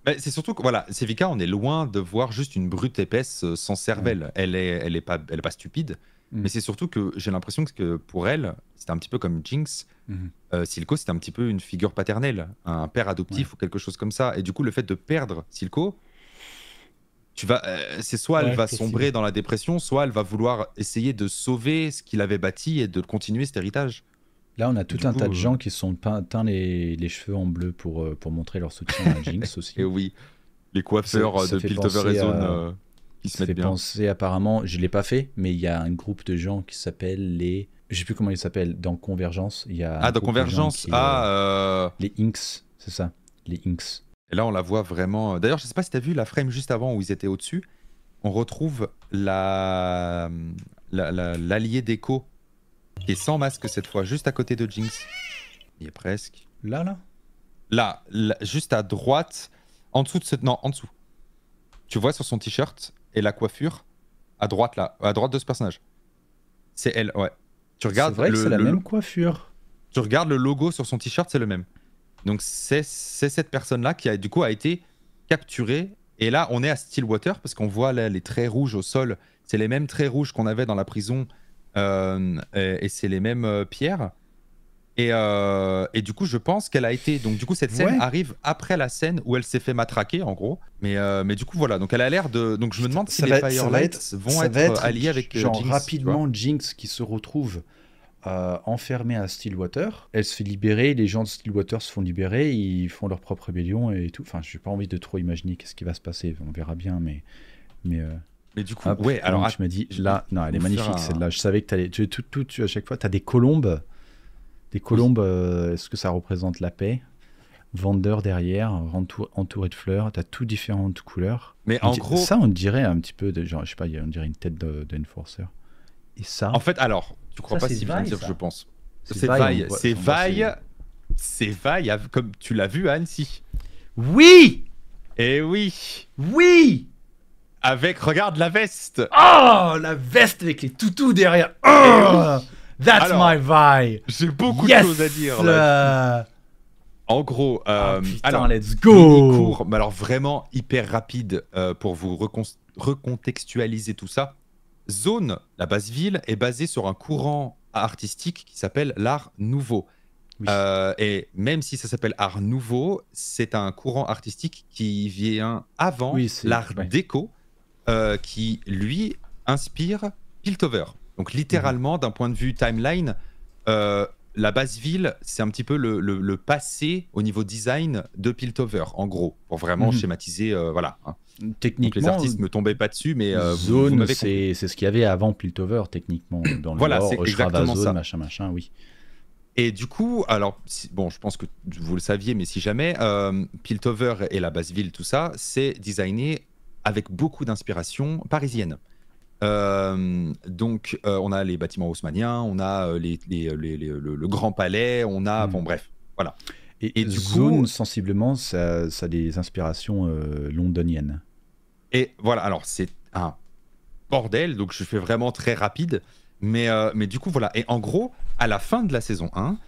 Bah, c'est surtout que, voilà, Sevika, on est loin de voir juste une brute épaisse euh, sans cervelle. Elle, est, elle, est pas, elle pas stupide, mais mm. c'est surtout que j'ai l'impression que pour elle, c'était un petit peu comme Jinx. Mm-hmm. Euh, Silco, c'était un petit peu une figure paternelle, un père adoptif ou quelque chose comme ça. Et du coup, le fait de perdre Silco, tu vas, euh, c'est soit elle va sombrer dans la dépression, soit elle va vouloir essayer de sauver ce qu'il avait bâti et de continuer cet héritage. Là, on a tout un tas de euh, gens qui sont peints les, cheveux en bleu pour, pour montrer leur soutien à Jinx aussi. Et eh oui, les coiffeurs de Piltover et Zone. Qui se fait penser apparemment, je ne l'ai pas fait, mais il y a un groupe de gens qui s'appelle les. Je sais plus comment ils s'appellent, dans Convergence. Il y a ah, dans Convergence, euh, ah. Euh. Les Inks, c'est ça, les Inks. Et là, on la voit vraiment. Euh, d'ailleurs, je sais pas si tu as vu la frame juste avant où ils étaient au-dessus. On retrouve la l'allié la, d'écho qui est sans masque cette fois, juste à côté de Jinx. Il est presque. Là, là Là, là juste à droite, en dessous de ce. Non, en dessous. Tu vois sur son t-shirt, et la coiffure à droite là, à droite de ce personnage. C'est elle, ouais. Tu regardes. C'est vrai c'est la même coiffure. Tu regardes le logo sur son t-shirt, c'est le même. Donc c'est cette personne là qui a du coup a été capturée et là on est à Stillwater parce qu'on voit là, les traits rouges au sol. C'est les mêmes traits rouges qu'on avait dans la prison euh, et, c'est les mêmes euh, pierres. Euh, et, du coup, je pense qu'elle a été. Donc, du coup, cette scène arrive après la scène où elle s'est fait matraquer, en gros. Mais, euh, mais du coup, voilà. Donc, elle a l'air de. Donc, je me demande si ça les être, Firelights vont être, euh, être, alliés avec genre rapidement Jinx qui se retrouve enfermée à Stillwater. Elle se fait libérer. Les gens de Stillwater se font libérer. Ils font leur propre rébellion et tout. Enfin, j'ai pas envie de trop imaginer qu'est-ce qui va se passer. On verra bien, mais mais. du coup, ouais, alors. je me dis là, non, elle est magnifique, celle-là. Je savais que tu allais. tu, à chaque fois, tu as des colombes des colombes, euh, est-ce que ça représente la paix Vendeur derrière, entouré de fleurs, t'as toutes différentes couleurs. Mais en gros. Ça, on dirait un petit peu, de, genre, je sais pas, on dirait une tête d'enforcer. De, Et ça. En fait, alors, tu crois pas si bien je pense. C'est vaille. C'est vaille. C'est vaille, comme tu l'as vu à Annecy. Oui et eh oui Oui avec, regarde la veste Oh La veste avec les toutous derrière oh eh That's my vibe. J'ai beaucoup de choses à dire. En gros, oh, euh, putain, alors, let's go. mais alors vraiment hyper rapide euh, pour vous recontextualiser tout ça. Zone, la base ville, est basée sur un courant artistique qui s'appelle l'art nouveau. Euh, et même si ça s'appelle art nouveau, c'est un courant artistique qui vient avant l'art déco, euh, qui lui inspire Piltover. Donc littéralement, d'un point de vue timeline, euh, la base ville, c'est un petit peu le, passé au niveau design de Piltover, en gros, pour vraiment mhm. schématiser, euh, voilà. Hein. Techniquement, les artistes ne tombaient pas dessus, mais euh, zone, c'est ce qu'il y avait avant Piltover, techniquement, dans le voilà, c'est exactement ça. machin, machin, oui. Et du coup, alors, bon, je pense que vous le saviez, mais si jamais, euh, Piltover et la base ville, tout ça, c'est designé avec beaucoup d'inspiration parisienne. Euh, donc, euh, on a les bâtiments haussmanniens, on a euh, le, Grand Palais, on a. Mm. Bon, bref, voilà. Et, du zone, coup, sensiblement, ça, a des inspirations londoniennes. Et voilà, alors c'est un bordel, donc je fais vraiment très rapide. Mais, mais du coup, voilà. Et en gros, à la fin de la saison 1,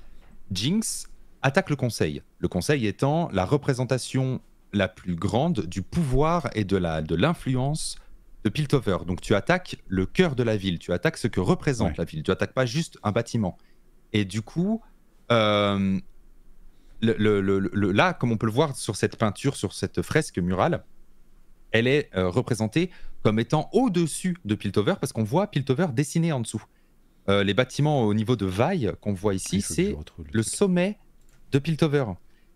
Jinx attaque le Conseil. Le Conseil étant la représentation la plus grande du pouvoir et de l'influence de Piltover. Donc tu attaques le cœur de la ville, tu attaques ce que représente la ville, tu attaques pas juste un bâtiment. Et du coup, euh, là, comme on peut le voir sur cette peinture, sur cette fresque murale, elle est euh, représentée comme étant au-dessus de Piltover parce qu'on voit Piltover dessiné en dessous. Euh, les bâtiments au niveau de Vaille qu'on voit ici, ah c'est le sommet de Piltover.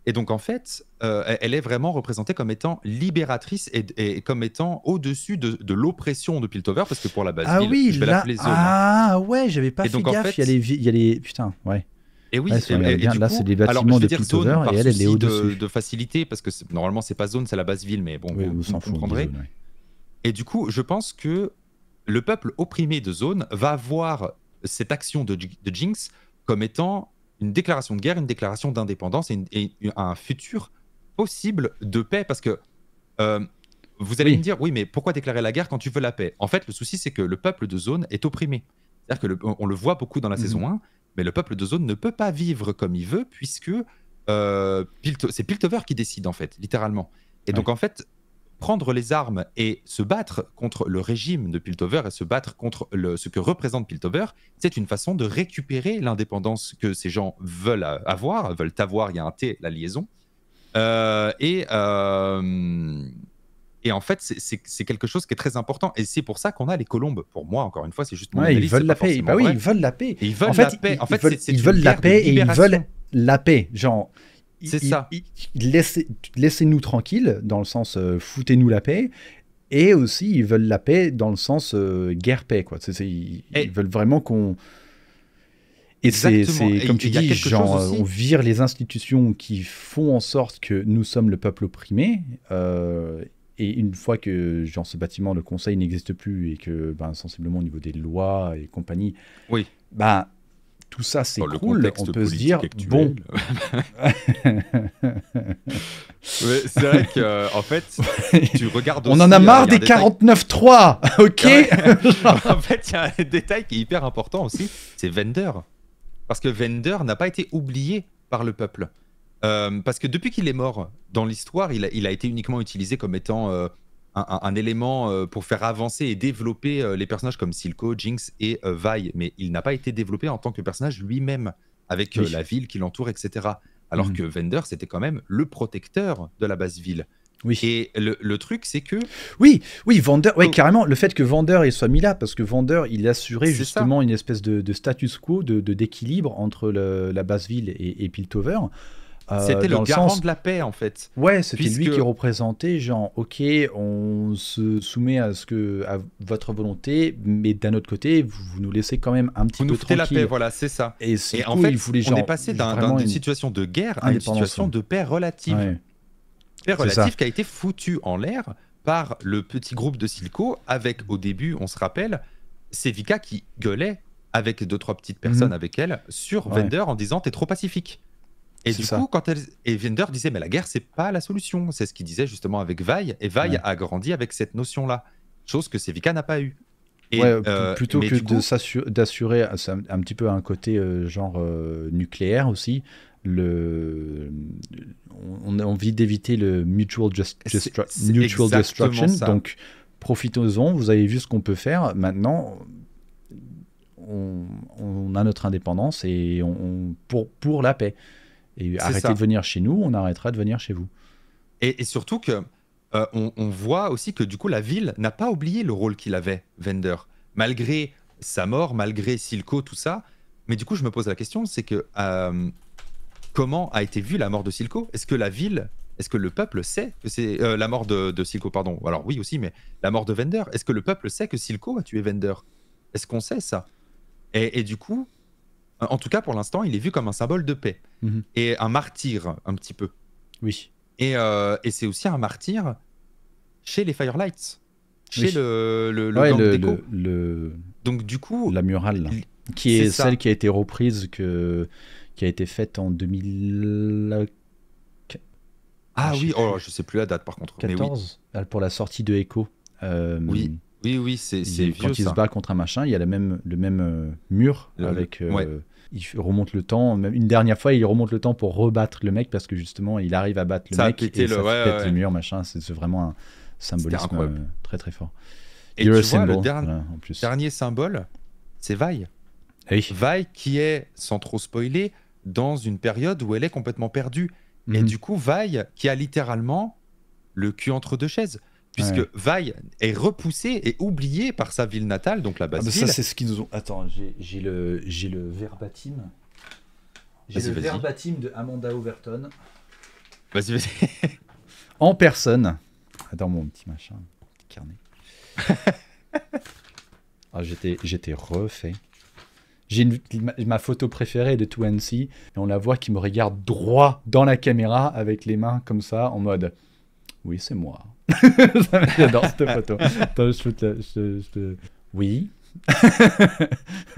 Et donc, en fait, euh, elle est vraiment représentée comme étant libératrice et, comme étant au-dessus de, l'oppression de Piltover, parce que pour la base, ah ville, oui, je vais là... zone. Ah ouais, j'avais pas et fait donc, en fait... il, y a les, Putain, ouais. Et oui, et, et, et là, c'est des bâtiments de Piltover zone et elle, elle est de, de, facilité, parce que normalement, c'est pas zone, c'est la base ville, mais bon, vous, vous, comprendrez. Et du coup, je pense que le peuple opprimé de zone va voir cette action de Jinx comme étant une déclaration de guerre, une déclaration d'indépendance et, un futur possible de paix. Parce que euh, vous allez me dire, oui, mais pourquoi déclarer la guerre quand tu veux la paix En fait, le souci, c'est que le peuple de zone est opprimé. C'est-à-dire que le, on le voit beaucoup dans la mhm. saison 1, mais le peuple de zone ne peut pas vivre comme il veut puisque euh, c'est Piltover qui décide en fait, littéralement. Et donc en fait, prendre les armes et se battre contre le régime de Piltover et se battre contre le, ce que représente Piltover, c'est une façon de récupérer l'indépendance que ces gens veulent avoir, veulent avoir, il y a un T, la liaison. Euh, et, euh, et en fait, c'est quelque chose qui est très important. Et c'est pour ça qu'on a les colombes. Pour moi, encore une fois, c'est juste mon Ils veulent la paix. Bah oui, ils veulent la paix. ils veulent la paix. En fait, ils, ils veulent la paix et ils veulent la paix. Genre, c'est ça. Laissez-nous tranquilles, dans le sens euh, foutez-nous la paix. Et aussi, ils veulent la paix dans le sens euh, guerre-paix. quoi. ils, veulent vraiment qu'on. Et c'est comme tu dis, genre, on vire les institutions qui font en sorte que nous sommes le peuple opprimé. Euh, et une fois que genre, ce bâtiment, le conseil n'existe plus et que ben, sensiblement au niveau des lois et compagnie, oui. ben, tout ça cool. on peut se dire bon. c'est vrai que euh, en fait, tu regardes. on en a euh, marre des 49-3, ah ok. en fait, il y a un détail qui est hyper important aussi, c'est Vender, parce que Vender n'a pas été oublié par le peuple, euh, parce que depuis qu'il est mort dans l'histoire, il, a été uniquement utilisé comme étant un, élément euh, pour faire avancer et développer euh, les personnages comme Silco, Jinx et euh, Vi, mais il n'a pas été développé en tant que personnage lui-même, avec la ville qui l'entoure, etc. Alors mhm. que Vender, c'était quand même le protecteur de la base ville. Oui. Et le, truc, c'est que. Oui, oui, Vendeur, ouais, oh. carrément, le fait que Vendeur il soit mis là, parce que Vendeur, il assurait justement une espèce de, status quo, d'équilibre de, d'équilibre entre la base ville et Piltover. Euh, c'était le, garant de la paix, en fait. Ouais, c'était lui qui représentait, genre, ok, on se soumet à, ce que, à votre volonté, mais d'un autre côté, vous, nous laissez quand même un petit vous peu nous tranquille. la paix, voilà, c'est ça. Et, en fait, il voulait, on est passé d'une situation de guerre à une situation de paix relative. Paix relative qui a été foutue en l'air par le petit groupe de Silco, avec, au début, on se rappelle, Sevika qui gueulait avec deux, trois petites personnes mm-hmm. avec elle sur Vender en disant « t'es trop pacifique ». Et du coup, quand elle... et disait, mais la guerre, c'est pas la solution. C'est ce qu'il disait justement avec Vaille. Et Vaille a grandi avec cette notion-là, chose que Sevica n'a pas eu. Et, ouais, euh, plutôt que d'assurer un, petit peu un côté euh, genre euh, nucléaire aussi, le... on a envie d'éviter le mutual, destruction. Donc, profitons-en. Vous avez vu ce qu'on peut faire. Maintenant, on, a notre indépendance et pour, pour la paix. Et arrêtez de venir chez nous, on arrêtera de venir chez vous. Et, surtout que euh, on, voit aussi que du coup la ville n'a pas oublié le rôle qu'il avait, Vender, malgré sa mort, malgré Silco, tout ça. Mais du coup, je me pose la question, c'est que euh, comment a été vue la mort de Silco Est-ce que la ville, est-ce que le peuple sait que c'est euh, la mort de, Silco, pardon Alors oui aussi, mais la mort de Vender. Est-ce que le peuple sait que Silco a tué Vender Est-ce qu'on sait ça et, du coup, en tout cas pour l'instant, il est vu comme un symbole de paix mhm. et un martyr un petit peu. Oui. Et, euh, et c'est aussi un martyr chez les Firelights, chez le, le, gang Donc du coup, la murale là, qui est, celle qui a été reprise que qui a été faite en 2000. Ah, ah oui, je ne oh, je sais plus la date par contre. 14 ah, pour la sortie de Echo. Euh, oui. Oui, oui, c'est vieux. Quand il se bat contre un machin, il y a le même, le même euh, mur avec. Euh, il remonte le temps, même une dernière fois, il remonte le temps pour rebattre le mec parce que justement, il arrive à battre le mec et ça pète le mur, machin. C'est vraiment un symbolisme euh, très très fort. Et le en plus. dernier symbole, c'est Vaille. Vaille qui est, sans trop spoiler, dans une période où elle est complètement perdue. mais mm-hmm. Et du coup, Vaille qui a littéralement le cul entre deux chaises puisque est repoussé et oublié par sa ville natale, donc la base. Ah, ça, c'est ce qu'ils nous ont. Attends, j'ai le, verbatim. J'ai le verbatim de Amanda Overton. Vas-y, vas-y. en personne. Attends, mon petit machin, petit carnet. ah, J'étais refait. J'ai ma photo préférée de 2NC, et on la voit qui me regarde droit dans la caméra avec les mains comme ça, en mode. Oui, c'est moi. J'adore cette photo. Attends, je te, je, je Oui.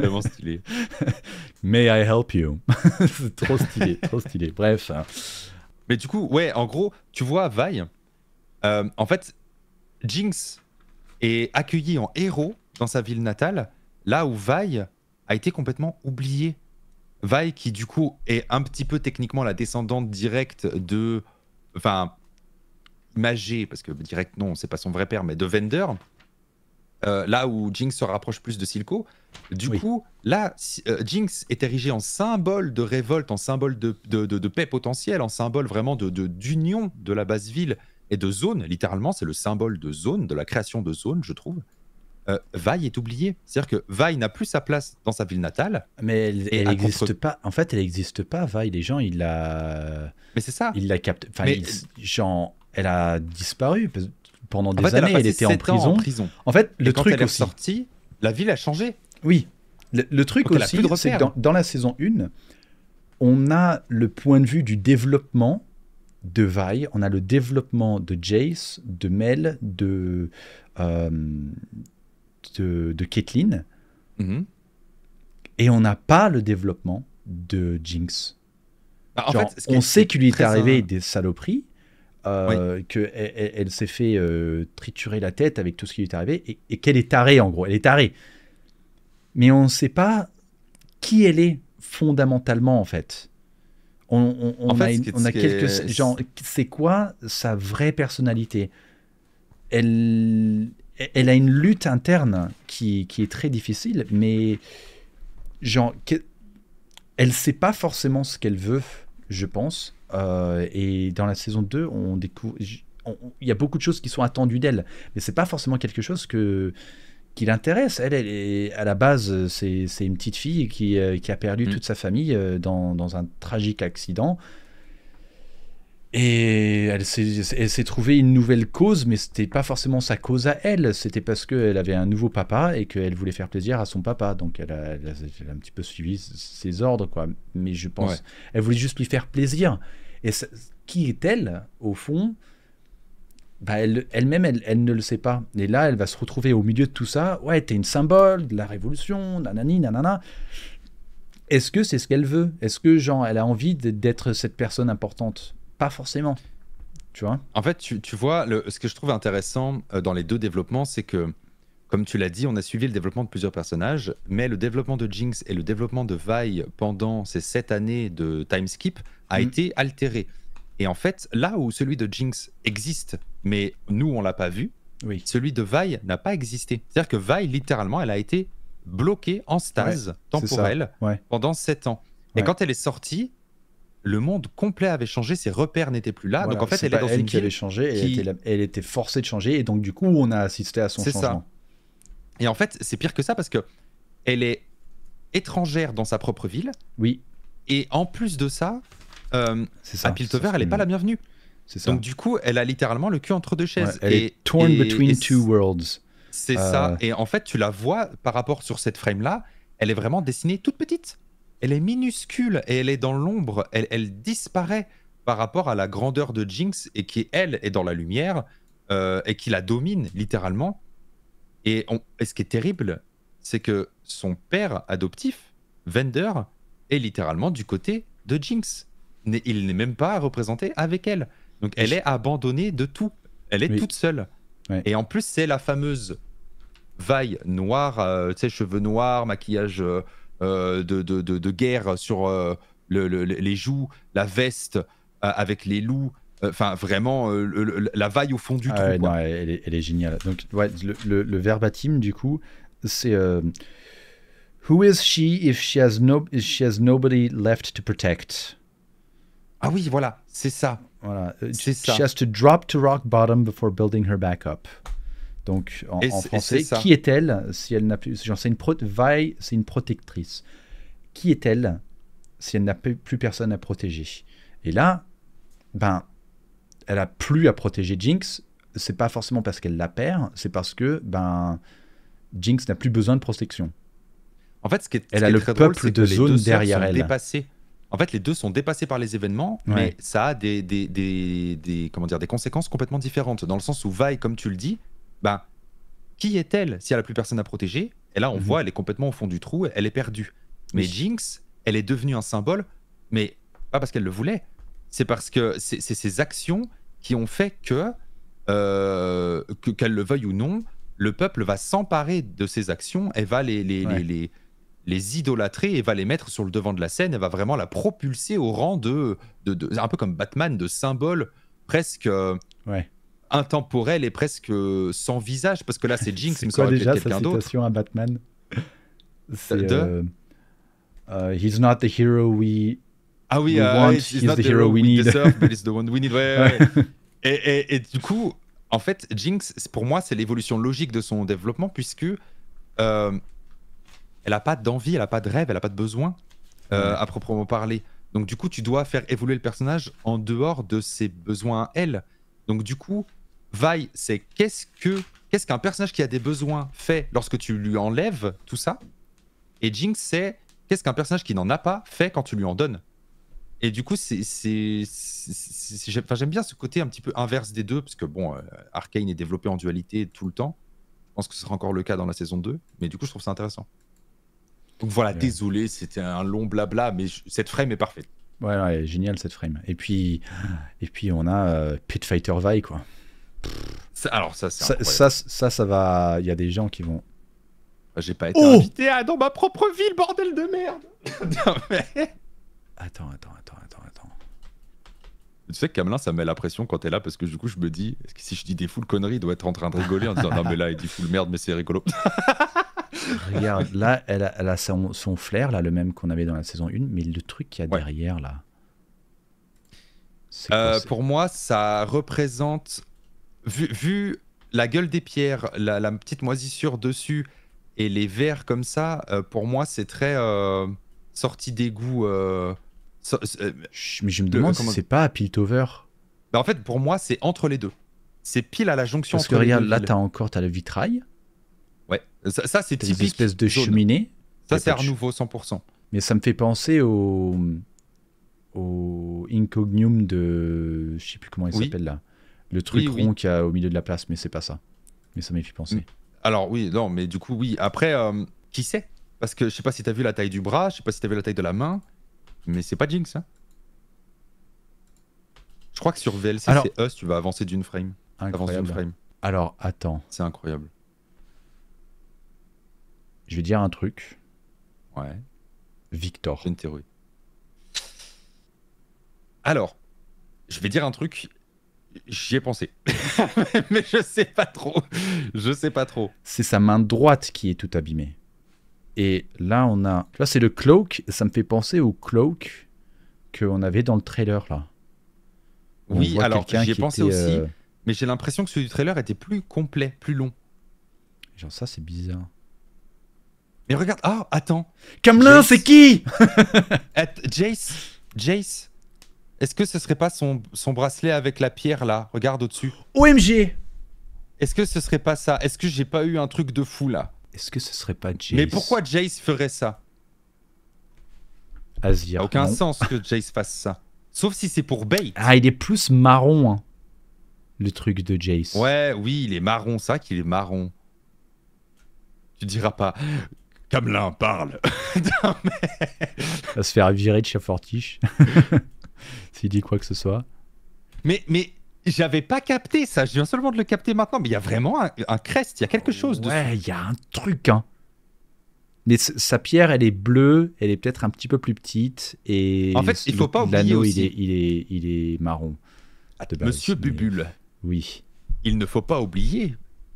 Vraiment stylé. May I help you C'est trop stylé, trop stylé. Bref. Hein. Mais du coup, ouais, en gros, tu vois, Vaille, euh, en fait, Jinx est accueilli en héros dans sa ville natale, là où Vaille a été complètement oublié. Vaille, qui du coup est un petit peu techniquement la descendante directe de. Enfin, Magé, parce que direct non, c'est pas son vrai père, mais de Vender, euh, là où Jinx se rapproche plus de Silco. Du coup, là, euh, Jinx est érigé en symbole de révolte, en symbole de, de, paix potentielle, en symbole vraiment d'union de, la base ville et de zone. Littéralement, c'est le symbole de zone, de la création de zone, je trouve. Euh, est oublié. C'est-à-dire que Vaille n'a plus sa place dans sa ville natale. Mais elle n'existe pas. En fait, elle n'existe pas, Vaille. Les gens, il la. Mais c'est ça. Il la capte. Enfin, elle a disparu pendant des années. Elle, était en prison. en fait, le truc est aussi. la ville a changé. Oui. Le, truc aussi, c'est que dans, la saison 1, on a le point de vue du développement de Vaille, on a le développement de Jace, de Mel, de, euh, de, de mm-hmm. Et on n'a pas le développement de Jinx. Bah, on sait qu'il lui est arrivé des saloperies, euh, qu'elle elle, s'est fait euh, triturer la tête avec tout ce qui lui est arrivé, et, qu'elle est tarée en gros, elle est tarée. Mais on ne sait pas qui elle est fondamentalement en fait. On, a, quelques... c'est quoi sa vraie personnalité elle, elle a une lutte interne qui, est très difficile, mais genre, elle ne sait pas forcément ce qu'elle veut, je pense. Euh, et dans la saison 2, on découvre. Il y a beaucoup de choses qui sont attendues d'elle, mais c'est pas forcément quelque chose qui l'intéresse. Elle, est, à la base, c'est une petite fille qui, euh, a perdu mm. toute sa famille euh, dans un tragique accident et elle s'est trouvée une nouvelle cause, mais c'était pas forcément sa cause à elle. C'était parce qu'elle avait un nouveau papa et qu'elle voulait faire plaisir à son papa. Donc elle a, un petit peu suivi ses ordres, quoi. Mais je pense, qu'elle elle voulait juste lui faire plaisir. Et qui est-elle au fond bah elle-même, elle, elle, elle, ne le sait pas. Et là, elle va se retrouver au milieu de tout ça. Ouais, t'es une symbole de la révolution, nanani, nanana. Est-ce que c'est ce qu'elle veut Est-ce que, genre, elle a envie d'être cette personne importante pas forcément. Tu vois En fait, tu, vois, le, ce que je trouve intéressant euh, dans les deux développements, c'est que, comme tu l'as dit, on a suivi le développement de plusieurs personnages, mais le développement de Jinx et le développement de vaille pendant ces sept années de time skip a mm. été altéré. Et en fait, là où celui de Jinx existe, mais nous, on l'a pas vu, oui. celui de vaille n'a pas existé. C'est-à-dire que vaille littéralement, elle a été bloquée en stase temporelle pendant sept ans. Et quand elle est sortie, le monde complet avait changé, ses repères n'étaient plus là. donc en fait, elle est dans une qui avait changé, elle, était, forcée de changer, et donc du coup, on a assisté à son changement. Ça. Et en fait, c'est pire que ça parce que elle est étrangère dans sa propre ville. Oui. Et en plus de ça, euh, ça, à Piltover, elle n'est pas la bienvenue. C'est Ça. Donc du coup, elle a littéralement le cul entre deux chaises. elle et, est torn between two worlds. C'est ça. Euh. Et en fait, tu la vois par rapport sur cette frame là, elle est vraiment dessinée toute petite elle est minuscule et elle est dans l'ombre, elle, elle, disparaît par rapport à la grandeur de Jinx et qui, elle, est dans la lumière euh, et qui la domine littéralement. Et, ce qui est terrible, c'est que son père adoptif, Vender, est littéralement du côté de Jinx. Il n'est même pas représenté avec elle. Donc elle est abandonnée de tout. Elle est toute seule. Et en plus, c'est la fameuse vaille noire, euh, ses cheveux noirs, maquillage. Euh, euh, de, de, de, de, guerre sur euh, le, le, les joues, la veste euh, avec les loups. Enfin, vraiment, la vaille au fond du ah, trou. elle, est, elle, est, géniale. Donc, ouais, le, verbatim, du coup, c'est Who is she if she has, no, if she has nobody left to protect? Ah oui, voilà, c'est ça. Voilà. She ça. has to drop to rock bottom before building her back up. Donc en, français, qui est-elle si elle n'a plus c'est une Vaille, c'est une protectrice. Qui est-elle si elle n'a plus personne à protéger Et là, ben, elle a plus à protéger Jinx. C'est pas forcément parce qu'elle la perd, c'est parce que ben Jinx n'a plus besoin de protection. En fait, ce qui est, le très peuple de zone derrière elle. En fait, les deux sont dépassés par les événements, mais ça a des, des, des, comment dire, des conséquences complètement différentes. Dans le sens où Vaille, comme tu le dis, ben, qui est-elle si elle n'a plus personne à protéger Et là, on mhm. voit, elle est complètement au fond du trou, elle est perdue. Mais Jinx, elle est devenue un symbole, mais pas parce qu'elle le voulait. C'est parce que c'est ses actions qui ont fait euh, que, qu'elle le veuille ou non, le peuple va s'emparer de ses actions elle va les, les, les, les, idolâtrer et va les mettre sur le devant de la scène elle va vraiment la propulser au rang de, de, un peu comme Batman, de symbole presque. Euh, ouais intemporel et presque euh, sans visage parce que là c'est Jinx, mais ça aurait déjà quelqu'un d'autre. citation à Batman. C'est de euh, euh, He's not the hero we ah oui, we uh, want, he's, he's, not the, the hero, hero we, need. Deserve, but he's the one we need. et, et, et, du coup, en fait, Jinx, pour moi, c'est l'évolution logique de son développement puisque euh, elle n'a pas d'envie, elle n'a pas de rêve, elle n'a pas de besoin euh, à proprement parler. Donc du coup, tu dois faire évoluer le personnage en dehors de ses besoins à elle. Donc du coup, vai, c'est qu'est-ce que qu'est-ce qu'un personnage qui a des besoins fait lorsque tu lui enlèves tout ça Et Jinx, c'est qu'est-ce qu'un personnage qui n'en a pas fait quand tu lui en donnes Et du coup, c'est, j'aime bien ce côté un petit peu inverse des deux, parce que bon, euh, est développé en dualité tout le temps. Je pense que ce sera encore le cas dans la saison 2, mais du coup, je trouve ça intéressant. Donc voilà, désolé, c'était un long blabla, mais cette frame est parfaite. Ouais, génial cette frame. Et puis, et puis on a euh, Pit Fighter quoi. Alors ça, ça, ça, ça, ça, va. Il y a des gens qui vont. Bah, j'ai pas été oh invité à dans ma propre ville, bordel de merde. non, Attends, attends, attends, attends, attends. Tu sais que Kamelin ça met la pression quand t'es là parce que du coup, je me dis, si je dis des foules conneries, il doit être en train de rigoler en disant non mais là, il dit foule merde, mais c'est rigolo. Regarde, là, elle a, elle a son, flair, là, le même qu'on avait dans la saison 1, mais le truc qu'il y a derrière, là. Euh, pour moi, ça représente vu, la gueule des pierres, la, petite moisissure dessus et les verres comme ça, euh, pour moi, c'est très euh, sorti d'égout. Euh, mais je me demande si c'est pas à Piltover. Bah en fait, pour moi, c'est entre les deux. C'est pile à la jonction. Parce que regarde, là, t'as encore as le vitrail. Ouais, ça, c'est Une espèce de cheminée. Ça, c'est à Nouveau, 100%. Mais ça me fait penser au, au Incognium de. Je sais plus comment il s'appelle là. Le truc rond qu'il y a au milieu de la place, mais c'est pas ça. Mais ça m'a fait penser. Mm. Alors oui, non, mais du coup, oui. Après, euh, qui sait Parce que je sais pas si t'as vu la taille du bras, je sais pas si t'as vu la taille de la main, mais c'est pas Jinx, ça hein. Je crois que sur VLC, c'est Us, tu vas avancer d'une frame. Incroyable. Alors, attends. C'est incroyable. Je vais dire un truc. Ouais. Victor. une théorie. Alors, je vais dire un truc J'y ai pensé. Mais je sais pas trop. Je sais pas trop. C'est sa main droite qui est tout abîmée. Et là, on a. Là, c'est le cloak. Ça me fait penser au cloak qu'on avait dans le trailer, là. oui, alors j'y ai pensé aussi. Euh, mais j'ai l'impression que celui du trailer était plus complet, plus long. Genre, ça, c'est bizarre. Mais regarde. Ah, attends. Camelin, c'est qui Jace. Jace. Est-ce que ce serait pas son, bracelet avec la pierre là Regarde au-dessus. OMG Est-ce que ce serait pas ça Est-ce que j'ai pas eu un truc de fou là Est-ce que ce serait pas Jace Mais pourquoi Jace ferait ça Asia. Aucun sens que Jace fasse ça. Sauf si c'est pour bait. Ah, il est plus marron, hein, le truc de Jace. Ouais, oui, il est marron, ça qu'il est marron. Tu diras pas. Kamelin parle. non, Ça se faire virer de chez Fortiche. s'il dit quoi que ce soit. Mais, mais j'avais pas capté ça, je viens seulement de le capter maintenant, mais il y a vraiment un, crest, il y a quelque chose. Ouais, il y a un truc, hein. Mais sa pierre, elle est bleue, elle est peut-être un petit peu plus petite, et... En fait, il faut pas oublier aussi... Il est, il, est, marron. Ah, Monsieur Bubule. Oui. Il ne faut pas oublier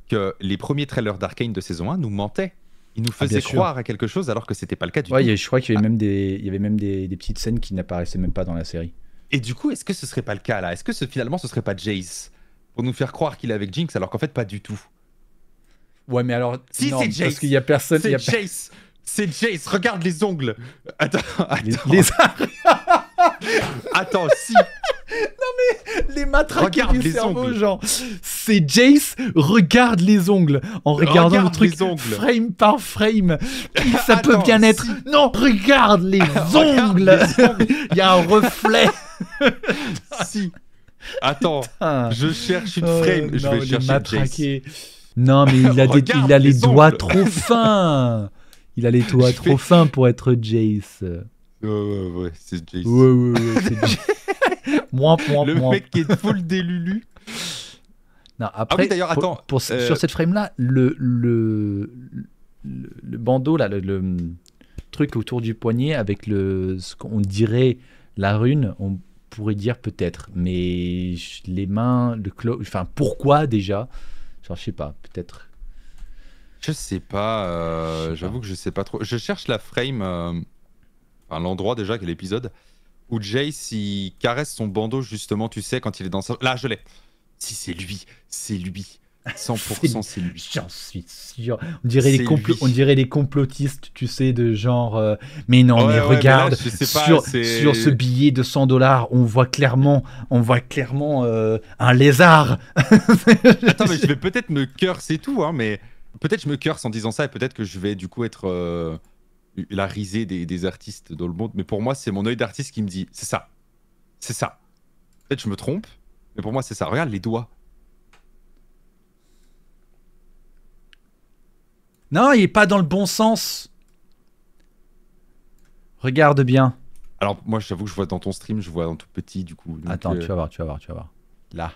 que les premiers trailers d'Arcane de saison 1 nous mentaient il nous ah, faisait croire à quelque chose alors que c'était pas le cas du tout. je crois qu'il y avait ah. même, des, il y avait même des, petites scènes qui n'apparaissaient même pas dans la série. Et du coup, est-ce que ce serait pas le cas là Est-ce que finalement ce serait pas Jace pour nous faire croire qu'il est avec Jinx alors qu'en fait pas du tout Ouais, mais alors. Si, c'est Jace Parce qu'il y a personne. C'est Jace C'est Jace Regarde les ongles Attends, attends. attends, si non mais les matraques du les cerveau, genre. C'est Jace, regarde les ongles. En regardant le truc les frame par frame, ça peut bien être. Non, regarde les ongles. Il y a un reflet. si. Attends, je cherche une oh, frame. je non, vais chercher Jace. Non mais il a, des, il a les, doigts trop fins. Il a les doigts trop fins pour être Jace. Ouais, ouais, ouais, c'est Jace. Ouais, ouais, ouais, c'est Jace. Moins, Le mec qui est full d'élulu. Non, ah après, ah d'ailleurs, attends. Pour, Sur euh, cette frame-là, le, le, le, bandeau, là, le, truc autour du poignet avec le, ce qu'on dirait la rune, on pourrait dire peut-être, mais les mains, le clo... enfin pourquoi déjà je sais pas, peut-être. Euh, je sais pas, j'avoue que je sais pas trop. Je cherche la frame, à euh, l'endroit déjà, que l'épisode. Ou Jace il caresse son bandeau justement, tu sais, quand il est dans sa... Là, je l'ai. Si c'est lui, c'est lui. 100% c'est lui. J'en suis sûr. On dirait, les on dirait les complotistes, tu sais, de genre. Euh, mais non, mais regarde, sur, ce billet de 100 dollars, on voit clairement, on voit clairement euh, un lézard. Attends, mais je vais peut-être me curse et tout, hein, mais peut-être je me curse en disant ça et peut-être que je vais du coup être. Euh, la risée des, des, artistes dans le monde. Mais pour moi, c'est mon œil d'artiste qui me dit c'est ça. C'est ça. Peut-être je me trompe, mais pour moi, c'est ça. Regarde les doigts. Non, il est pas dans le bon sens. Regarde bien. Alors, moi, j'avoue que je vois dans ton stream, je vois en tout petit, du coup. Attends, euh, tu vas voir, tu vas voir, tu vas voir. Là.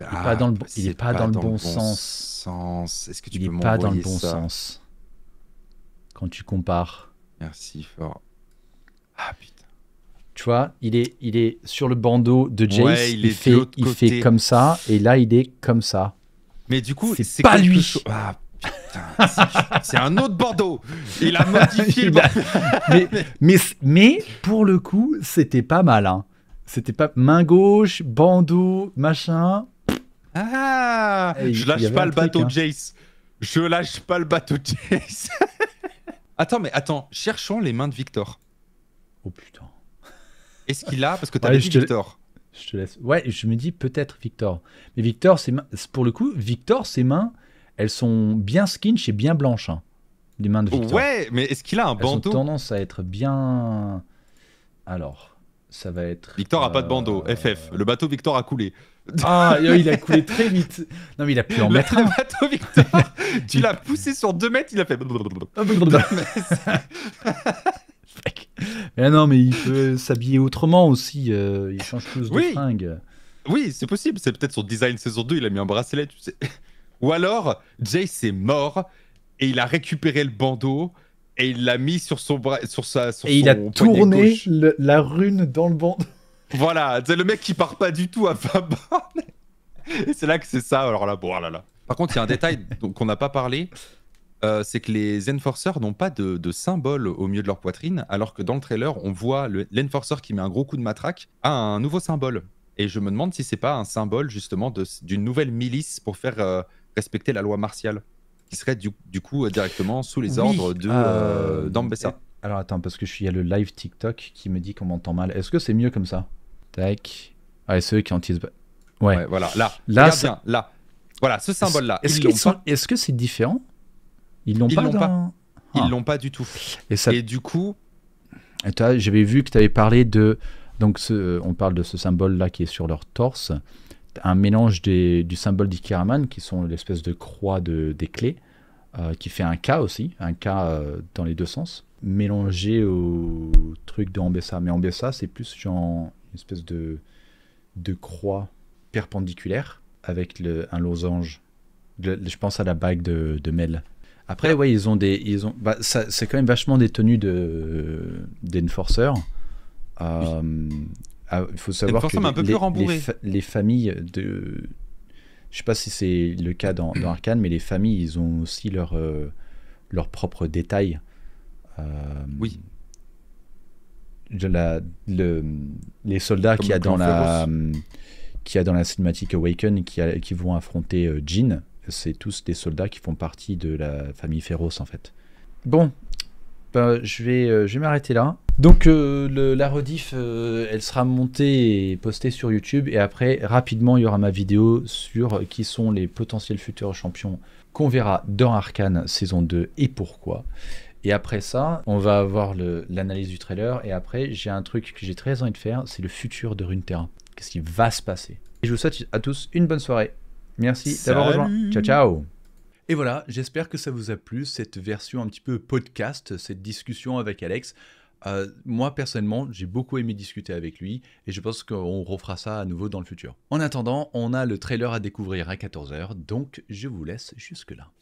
Il n'est pas dans le, est pas, dans le ah, bon, sens. Est-ce que tu peux ça Il n'est pas dans le bon sens quand tu compares. Merci fort. Ah putain. Tu vois, il est, il est sur le bandeau de Jace, il, fait, il fait comme ça, et là il est comme ça. Mais du coup, c'est pas lui. Ah, c'est un autre bandeau. Il a modifié. le bandeau. mais, mais, mais, pour le coup, c'était pas mal. Hein. C'était pas main gauche, bandeau, machin. Ah, je lâche pas le bateau hein. Jace. Je lâche pas le bateau Jace. Attends, mais attends, cherchons les mains de Victor. Oh putain. Est-ce qu'il a Parce que t'as ouais, dit Victor. Je te laisse. Ouais, je me dis peut-être Victor. Mais Victor, ses pour le coup, Victor, ses mains, elles sont bien skinch et bien blanches. Hein, les mains de Victor. Ouais, mais est-ce qu'il a un bandeau Elles ont tendance à être bien. Alors ça va être. Victor a pas de bandeau, FF. Euh, le bateau Victor a coulé. Ah, il a coulé très vite. Non, mais il a pu en mettre un. bateau Victor, tu l'as poussé sur deux mètres, il a fait. Ah, mais non, mais il peut s'habiller autrement aussi. Euh, il change plus oui. de fringues. Oui, c'est possible. C'est peut-être son design saison 2, il a mis un bracelet, tu sais. Ou alors, Jay, c'est mort et il a récupéré le bandeau et il l'a mis sur son bras, sur sa, Et il a tourné la rune dans le banc. voilà, c'est le mec qui part pas du tout à Fab. Et c'est là que c'est ça. Alors là, bon, ah là là. Par contre, il y a un détail qu'on n'a pas parlé. Euh, c'est que les enforcers n'ont pas de, symbole au milieu de leur poitrine, alors que dans le trailer, on voit l'enforcer qui met un gros coup de matraque a un nouveau symbole. Et je me demande si c'est pas un symbole justement d'une nouvelle milice pour faire euh, respecter la loi martiale serait du, du coup euh, directement sous les ordres de euh, euh, Alors attends, parce que je suis, à le live TikTok qui me dit qu'on m'entend mal. Est-ce que c'est mieux comme ça Tac. Ah, et ceux qui ont Ouais. ouais. Voilà, là. Là, là. Voilà, ce symbole-là. Est-ce Est-ce que c'est différent Ils l'ont pas, ah. Ils l'ont pas du tout. Et, ça... et du coup. J'avais vu que tu avais parlé de. Donc, ce... on parle de ce symbole-là qui est sur leur torse un mélange des, du symbole d'Ikiraman, qui sont l'espèce de croix de, des clés, euh, qui fait un K aussi, un K euh, dans les deux sens, mélangé au truc de Ambessa. Mais Ambessa, c'est plus genre une espèce de, de croix perpendiculaire avec un losange. je pense à la bague de, Mel. Après, ouais, ils ont des. Ils ont, bah, c'est quand même vachement des tenues de, d'enforcers. Euh, ah, il faut savoir que les, familles de... Je sais pas si c'est le cas dans, dans Arkane, mais les familles, ils ont aussi leur, euh, leur propre détails euh, oui. le, les soldats qu'il y, a dans la, qui a dans la cinématique Awaken qui, qui vont affronter euh, jean c'est tous des soldats qui font partie de la famille Féroce en fait. Bon, ben, je vais, euh, je vais m'arrêter là. Donc euh, la rediff, euh, elle sera montée et postée sur YouTube et après rapidement il y aura ma vidéo sur qui sont les potentiels futurs champions qu'on verra dans Arkane saison 2 et pourquoi. Et après ça, on va avoir l'analyse du trailer et après j'ai un truc que j'ai très envie de faire, c'est le futur de Runeterra. Qu'est-ce qui va se passer Et je vous souhaite à tous une bonne soirée. Merci d'avoir rejoint. Ciao ciao et voilà, j'espère que ça vous a plu, cette version un petit peu podcast, cette discussion avec Alex. Euh, moi personnellement, j'ai beaucoup aimé discuter avec lui et je pense qu'on refera ça à nouveau dans le futur. En attendant, on a le trailer à découvrir à 14h, donc je vous laisse jusque-là.